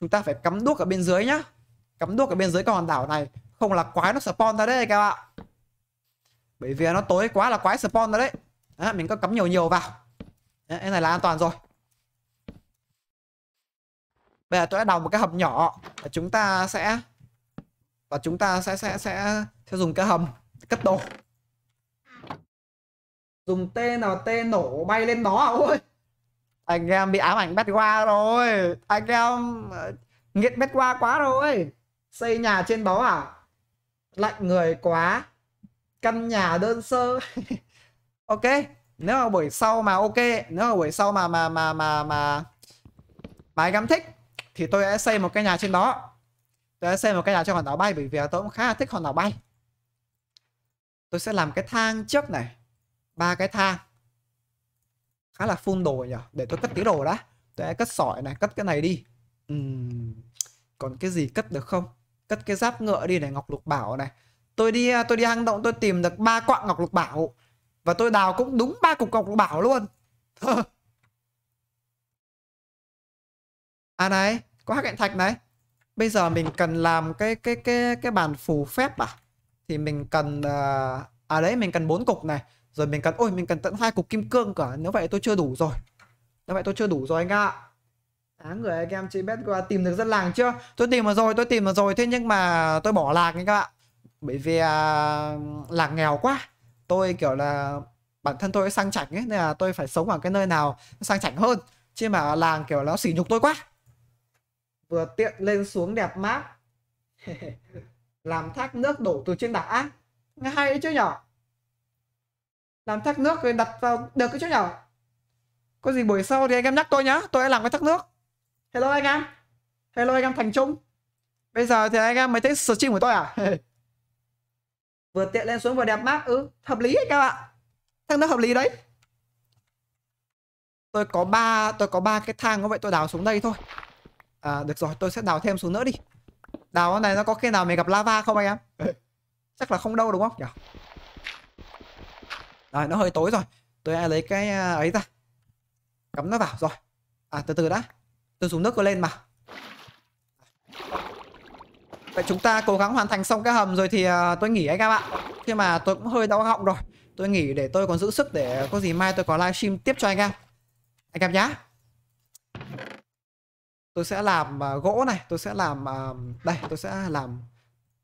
chúng ta phải cắm đuốc ở bên dưới nhá cắm đuốc ở bên dưới cái hòn đảo này không là quái nó spawn ra đấy các bạn bởi vì nó tối quá là quái spawn ra đấy à, mình có cắm nhiều nhiều vào cái này là an toàn rồi bây giờ tôi đã đào một cái hầm nhỏ và chúng ta sẽ và chúng ta sẽ sẽ sẽ sẽ dùng cái hầm cất đồ dùng TNT nổ bay lên đó à ôi anh em bị ám ảnh bắt qua rồi anh em ờ, nghiện bắt qua quá rồi xây nhà trên đó à lạnh người quá căn nhà đơn sơ [laughs] ok nếu mà buổi sau mà ok nếu mà buổi sau mà mà mà mà mà mà anh em thích thì tôi sẽ xây một cái nhà trên đó tôi sẽ xây một cái nhà cho hòn đảo bay bởi vì tôi cũng khá là thích hòn đảo bay tôi sẽ làm cái thang trước này ba cái thang khá là phun đồ nhỉ để tôi cất tí đồ đã tôi sẽ cất sỏi này cất cái này đi uhm. còn cái gì cất được không cất cái giáp ngựa đi này ngọc lục bảo này tôi đi tôi đi hang động tôi tìm được ba quặng ngọc lục bảo và tôi đào cũng đúng ba cục ngọc lục bảo luôn [laughs] à này có hắc hẹn thạch này bây giờ mình cần làm cái cái cái cái bàn phù phép à thì mình cần à, à đấy mình cần bốn cục này rồi mình cần ôi mình cần tận hai cục kim cương cả nếu vậy tôi chưa đủ rồi nếu vậy tôi chưa đủ rồi anh ạ à tháng người anh em chơi bet qua tìm được dân làng chưa tôi tìm mà rồi tôi tìm mà rồi thế nhưng mà tôi bỏ lạc nha các bạn bởi vì à, lạc nghèo quá tôi kiểu là bản thân tôi sang chảnh ấy nên là tôi phải sống ở cái nơi nào sang chảnh hơn chứ mà làng kiểu nó sỉ nhục tôi quá vừa tiện lên xuống đẹp mát [laughs] làm thác nước đổ từ trên đảo nghe hay đấy chứ nhở làm thác nước rồi đặt vào được cái chứ nhở có gì buổi sau thì anh em nhắc tôi nhá tôi sẽ làm cái thác nước Hello anh em Hello anh em Thành Trung Bây giờ thì anh em mới thấy stream của tôi à [laughs] Vừa tiện lên xuống vừa đẹp mắt Ừ hợp lý các bạn Thằng nó hợp lý đấy Tôi có ba Tôi có ba cái thang như vậy tôi đào xuống đây thôi À được rồi tôi sẽ đào thêm xuống nữa đi Đào này nó có khi nào mình gặp lava không anh em [laughs] Chắc là không đâu đúng không nhỉ Rồi nó hơi tối rồi Tôi lấy cái à, ấy ra Cắm nó vào rồi À từ từ đã từ xuống nước có lên mà Vậy chúng ta cố gắng hoàn thành xong cái hầm rồi thì à, tôi nghỉ anh các bạn khi mà tôi cũng hơi đau họng rồi Tôi nghỉ để tôi còn giữ sức để có gì mai tôi có livestream tiếp cho anh em Anh em nhá Tôi sẽ làm à, gỗ này Tôi sẽ làm à, Đây tôi sẽ làm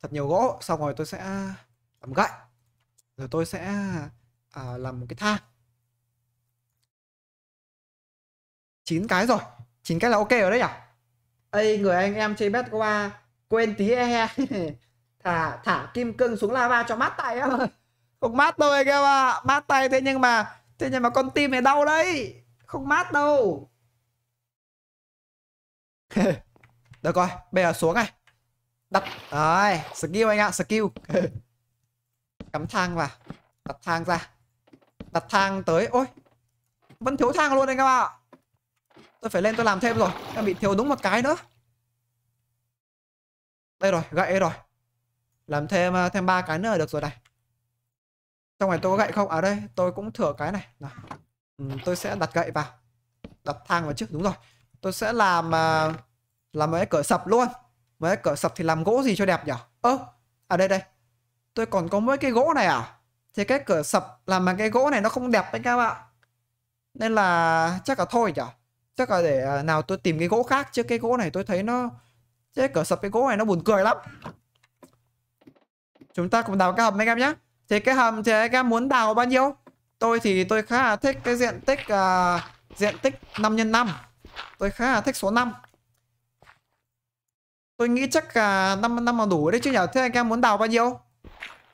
thật nhiều gỗ Xong rồi tôi sẽ làm gậy Rồi tôi sẽ làm một cái thang 9 cái rồi chín cái là ok rồi đấy à? ây người anh em chơi bet qua quên tí e he he [laughs] thả thả kim cương xuống lava cho mát tay em [laughs] không mát đâu anh em ạ à. mát tay thế nhưng mà thế nhưng mà con tim này đau đấy không mát đâu [laughs] được rồi bây giờ xuống này đặt rồi skill anh ạ à, skill cắm thang vào đặt thang ra đặt thang tới ôi vẫn thiếu thang luôn anh em ạ Tôi phải lên tôi làm thêm rồi đang bị thiếu đúng một cái nữa Đây rồi gậy rồi Làm thêm à, thêm ba cái nữa là được rồi này Trong này tôi có gậy không? À đây tôi cũng thừa cái này Nào. Ừ, tôi sẽ đặt gậy vào Đặt thang vào trước đúng rồi Tôi sẽ làm à, Làm mấy cửa sập luôn Mấy cửa sập thì làm gỗ gì cho đẹp nhỉ Ơ ở à đây đây Tôi còn có mấy cái gỗ này à Thì cái cửa sập làm bằng cái gỗ này nó không đẹp đấy các bạn Nên là chắc là thôi nhỉ chắc là để à, nào tôi tìm cái gỗ khác chứ cái gỗ này tôi thấy nó chết cửa sập cái gỗ này nó buồn cười lắm chúng ta cùng đào cái hầm anh em nhé thì cái hầm thì anh em muốn đào bao nhiêu tôi thì tôi khá là thích cái diện tích uh, diện tích 5 nhân 5 tôi khá là thích số 5 tôi nghĩ chắc là 5 năm là đủ đấy chứ nhở thế anh em muốn đào bao nhiêu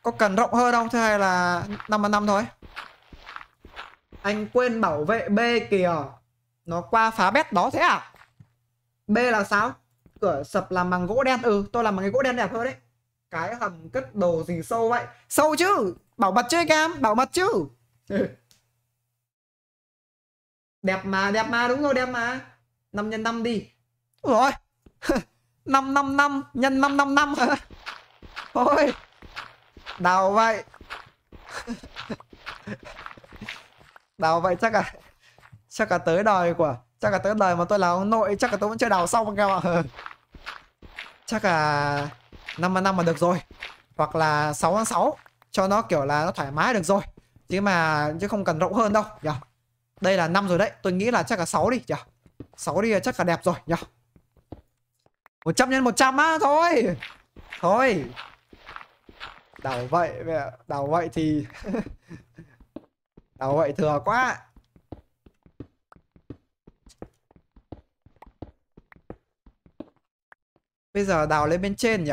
có cần rộng hơn không thế hay là năm x 5 thôi anh quên bảo vệ B kìa nó qua phá bét đó thế à B là sao Cửa sập làm bằng gỗ đen Ừ tôi làm bằng cái gỗ đen đẹp hơn đấy Cái hầm cất đồ gì sâu vậy Sâu chứ Bảo mật chơi cam Bảo mật chứ [laughs] Đẹp mà đẹp mà đúng rồi đẹp mà 5 nhân 5 đi rồi 5 5 5 nhân 5 5 5 hả Ôi Đào vậy [laughs] Đào vậy chắc à chắc cả tới đời của chắc cả tới đời mà tôi là ông nội chắc cả tôi vẫn chưa đào xong các em ạ chắc cả năm năm mà được rồi hoặc là 6 tháng 6 cho nó kiểu là nó thoải mái được rồi chứ mà chứ không cần rộng hơn đâu nhở đây là năm rồi đấy tôi nghĩ là chắc cả 6 đi nhở yeah. 6 đi chắc cả đẹp rồi nhở yeah. 100 nhân 100 á thôi thôi đảo vậy đảo vậy thì [laughs] đảo vậy thừa quá Bây giờ đào lên bên trên nhỉ?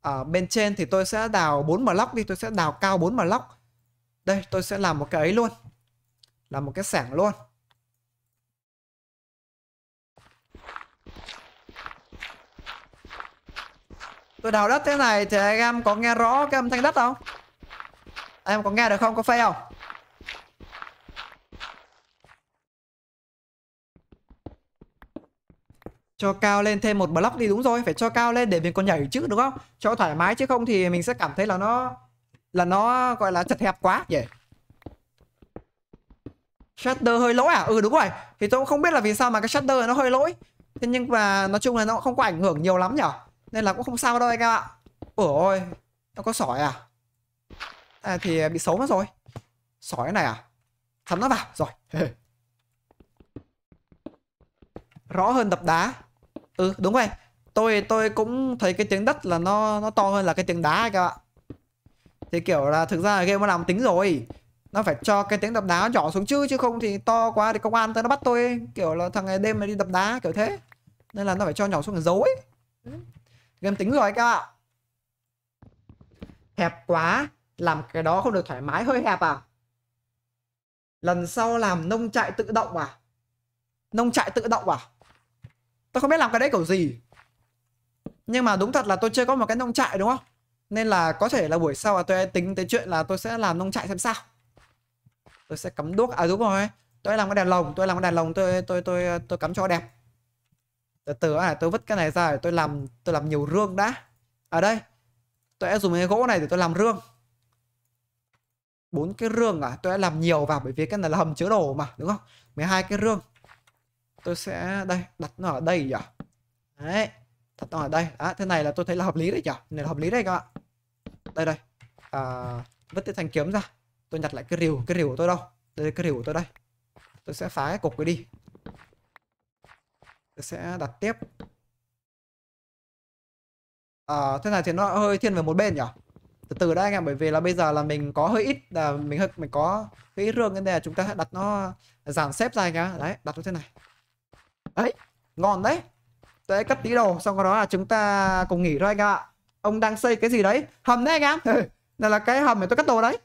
Ở à, bên trên thì tôi sẽ đào 4 block đi, tôi sẽ đào cao 4 block. Đây, tôi sẽ làm một cái ấy luôn. Làm một cái sảng luôn. Tôi đào đất thế này thì anh em có nghe rõ cái âm thanh đất không? em có nghe được không? Có phê không? cho cao lên thêm một block đi đúng rồi phải cho cao lên để mình còn nhảy chứ đúng không cho thoải mái chứ không thì mình sẽ cảm thấy là nó là nó gọi là chật hẹp quá vậy shutter hơi lỗi à ừ đúng rồi thì tôi cũng không biết là vì sao mà cái shutter nó hơi lỗi thế nhưng mà nói chung là nó không có ảnh hưởng nhiều lắm nhở nên là cũng không sao đâu anh em ạ ủa ôi nó có sỏi à à thì bị xấu mất rồi sỏi này à thấm nó vào rồi [laughs] rõ hơn đập đá ừ đúng rồi tôi tôi cũng thấy cái tiếng đất là nó nó to hơn là cái tiếng đá các bạn thì kiểu là thực ra là game nó làm tính rồi nó phải cho cái tiếng đập đá nhỏ xuống chứ chứ không thì to quá thì công an tới nó bắt tôi ấy. kiểu là thằng ngày đêm mà đi đập đá kiểu thế nên là nó phải cho nhỏ xuống để giấu ấy game tính rồi các bạn hẹp quá làm cái đó không được thoải mái hơi hẹp à lần sau làm nông trại tự động à nông trại tự động à Tôi không biết làm cái đấy kiểu gì Nhưng mà đúng thật là tôi chưa có một cái nông trại đúng không Nên là có thể là buổi sau là tôi tính tới chuyện là tôi sẽ làm nông trại xem sao Tôi sẽ cắm đuốc À đúng rồi Tôi làm cái đèn lồng Tôi làm cái đèn lồng tôi tôi tôi tôi, tôi, cắm cho đẹp Từ từ à tôi vứt cái này ra để tôi làm Tôi làm nhiều rương đã Ở đây Tôi sẽ dùng cái gỗ này để tôi làm rương bốn cái rương à tôi đã làm nhiều vào bởi vì cái này là hầm chứa đồ mà đúng không 12 cái rương tôi sẽ đây đặt nó ở đây nhỉ đấy đặt nó ở đây à, thế này là tôi thấy là hợp lý đấy nhỉ này là hợp lý đấy các bạn đây đây à, vứt cái thanh kiếm ra tôi nhặt lại cái rìu cái rìu của tôi đâu đây cái rìu của tôi đây tôi sẽ phá cái cục cái đi tôi sẽ đặt tiếp à, thế này thì nó hơi thiên về một bên nhỉ từ từ đã anh em bởi vì là bây giờ là mình có hơi ít là mình hơi mình có cái rương nên là chúng ta hãy đặt nó dàn xếp ra nhá đấy đặt nó thế này Đấy, ngon đấy Đấy, cắt tí đồ, xong rồi đó là chúng ta cùng nghỉ thôi anh ạ Ông đang xây cái gì đấy Hầm đấy anh em này là cái hầm để tôi cắt đồ đấy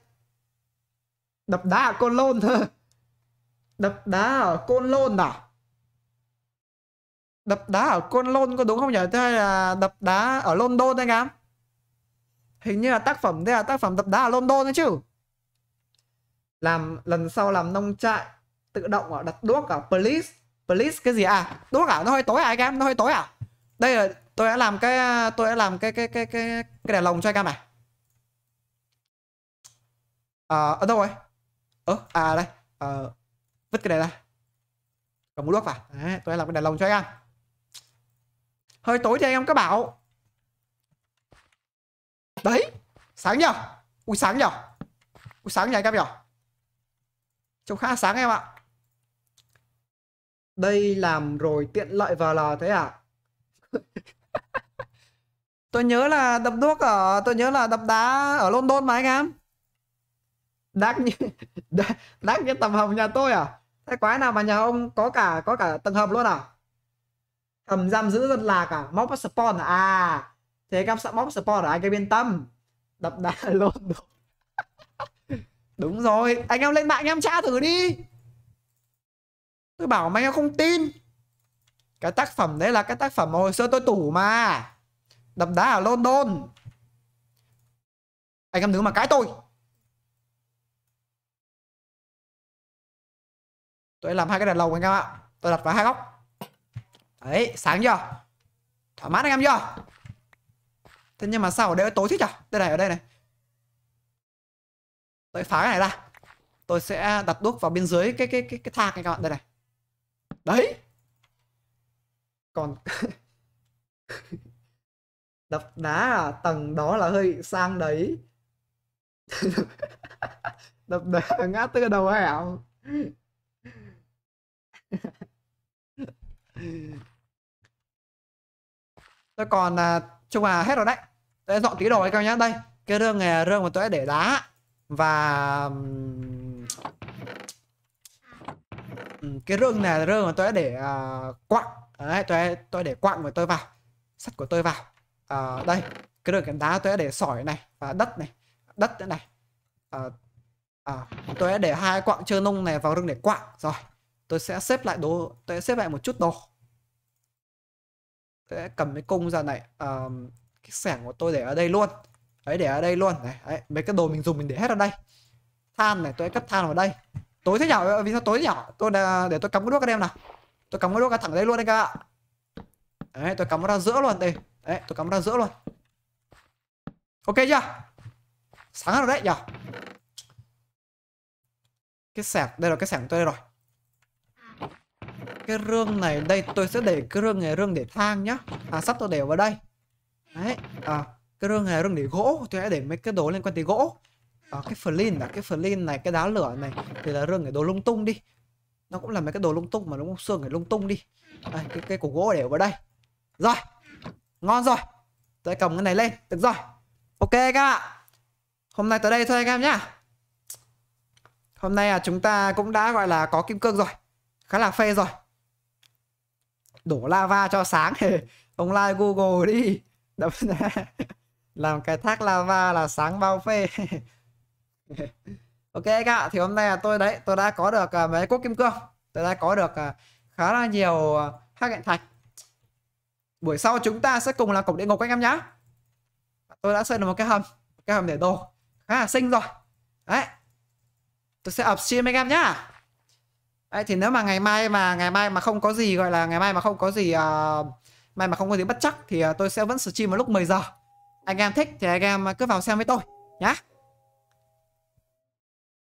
Đập đá ở Côn Lôn Đập đá ở Côn Lôn à Đập đá ở Côn Lôn có đúng không nhỉ Thế hay là đập đá ở London anh em Hình như là tác phẩm Đây là tác phẩm đập đá ở London đấy chứ Làm lần sau làm nông trại Tự động ở đặt đuốc ở Police please cái gì à đúng cả nó hơi tối à anh em nó hơi tối à đây là tôi đã làm cái tôi đã làm cái cái cái cái cái đèn lồng cho anh em này à, ở đâu rồi ơ à đây à, vứt cái này ra cầm đuốc vào Đấy, tôi đã làm cái đèn lồng cho anh em hơi tối thì anh em có bảo đấy sáng nhở ui sáng nhở ui sáng nhở anh em nhở trông khá sáng em ạ đây làm rồi tiện lợi vào lò thế à? [laughs] tôi nhớ là đập đuốc ở tôi nhớ là đập đá ở London mà anh em. Đác như [laughs] đác như tầm hầm nhà tôi à? Thế quái nào mà nhà ông có cả có cả tầng hầm luôn à? Hầm giam giữ dân lạc à? Móc spawn à? À. Thế gặp sợ móc spawn à? Anh em yên tâm. Đập đá ở London. [laughs] Đúng rồi, anh em lên mạng anh em tra thử đi tôi bảo mày không tin cái tác phẩm đấy là cái tác phẩm hồi xưa tôi tủ mà đập đá ở london anh em thứ mà cái tôi tôi làm hai cái đèn lồng anh em ạ tôi đặt vào hai góc đấy sáng chưa thoải mái anh em chưa thế nhưng mà sao ở đây tối thế à đây này ở đây này tôi phá cái này ra tôi sẽ đặt đuốc vào bên dưới cái cái cái cái thang anh các bạn đây này đấy còn [laughs] đập đá à tầng đó là hơi sang đấy [laughs] đập đá ngã tư đầu ảo [laughs] tôi còn là chung là hết rồi đấy tôi dọn tí đồ các nhá đây cái rương này rương mà tôi để đá và cái rương là rương mà tôi đã để uh, quặng đấy tôi tôi để quặng của tôi vào sắt của tôi vào uh, đây cái đường cắn đá tôi đã để sỏi này và đất này đất nữa này uh, À, tôi đã để hai quặng chơ nung này vào rương để quặng rồi tôi sẽ xếp lại đồ tôi sẽ xếp lại một chút đồ tôi sẽ cầm cái cung ra này à, cái sẻng của tôi để ở đây luôn đấy để ở đây luôn này đấy, mấy cái đồ mình dùng mình để hết ở đây than này tôi sẽ cất than vào đây tối thế nhỏ vì sao tối thế nhỏ tôi là để tôi cắm cái đuốc các em nào tôi cắm cái đuốc ra thẳng đây luôn anh các ạ đấy tôi cắm ra giữa luôn đây đấy tôi cắm ra giữa luôn ok chưa sáng rồi đấy nhở cái sạc đây là cái sạc tôi đây rồi cái rương này đây tôi sẽ để cái rương này rương để thang nhá à sắt tôi để vào đây đấy à cái rương này rương để gỗ tôi sẽ để mấy cái đồ liên quan tới gỗ à, cái flint là cái flint này cái đá lửa này thì là rừng cái đồ lung tung đi nó cũng là mấy cái đồ lung tung mà nó cũng xương phải lung tung đi đây, cái cái củ gỗ để vào đây rồi ngon rồi tôi cầm cái này lên được rồi ok các bạn hôm nay tới đây thôi anh em nhá hôm nay là chúng ta cũng đã gọi là có kim cương rồi khá là phê rồi đổ lava cho sáng [laughs] ông like google đi [laughs] làm cái thác lava là sáng bao phê [laughs] [laughs] ok các bạn thì hôm nay là tôi đấy tôi đã có được uh, mấy cốt kim cương tôi đã có được uh, khá là nhiều uh, hắc hẹn thạch buổi sau chúng ta sẽ cùng làm cổng địa ngục anh em nhá tôi đã xây được một cái hầm một cái hầm để đồ khá là xinh rồi đấy tôi sẽ up stream anh em nhá đấy thì nếu mà ngày mai mà ngày mai mà không có gì gọi là ngày mai mà không có gì uh, mai mà không có gì bất chắc thì uh, tôi sẽ vẫn stream vào lúc 10 giờ anh em thích thì anh em cứ vào xem với tôi nhá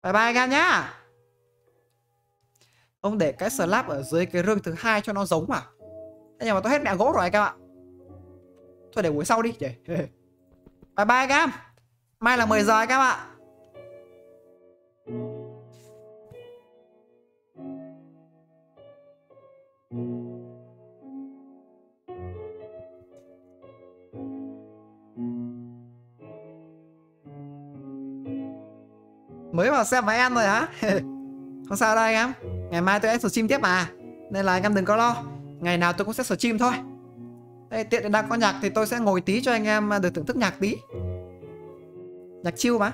Bye bye anh em nhá. Ông để cái slab ở dưới cái rương thứ hai cho nó giống à? Thế nhưng mà tôi hết mẹ gỗ rồi anh em ạ. Thôi để buổi sau đi. [laughs] Bye bye anh em. Mai là 10 giờ anh em ạ. mới vào xem với em rồi hả [laughs] không sao đâu anh em ngày mai tôi sẽ stream tiếp mà nên là anh em đừng có lo ngày nào tôi cũng sẽ stream thôi Đây, tiện để đang có nhạc thì tôi sẽ ngồi tí cho anh em à, được thưởng thức nhạc tí nhạc chiêu mà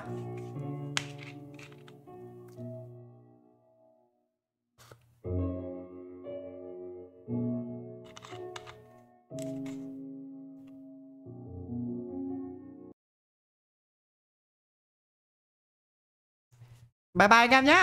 Bye bye anh em nhé.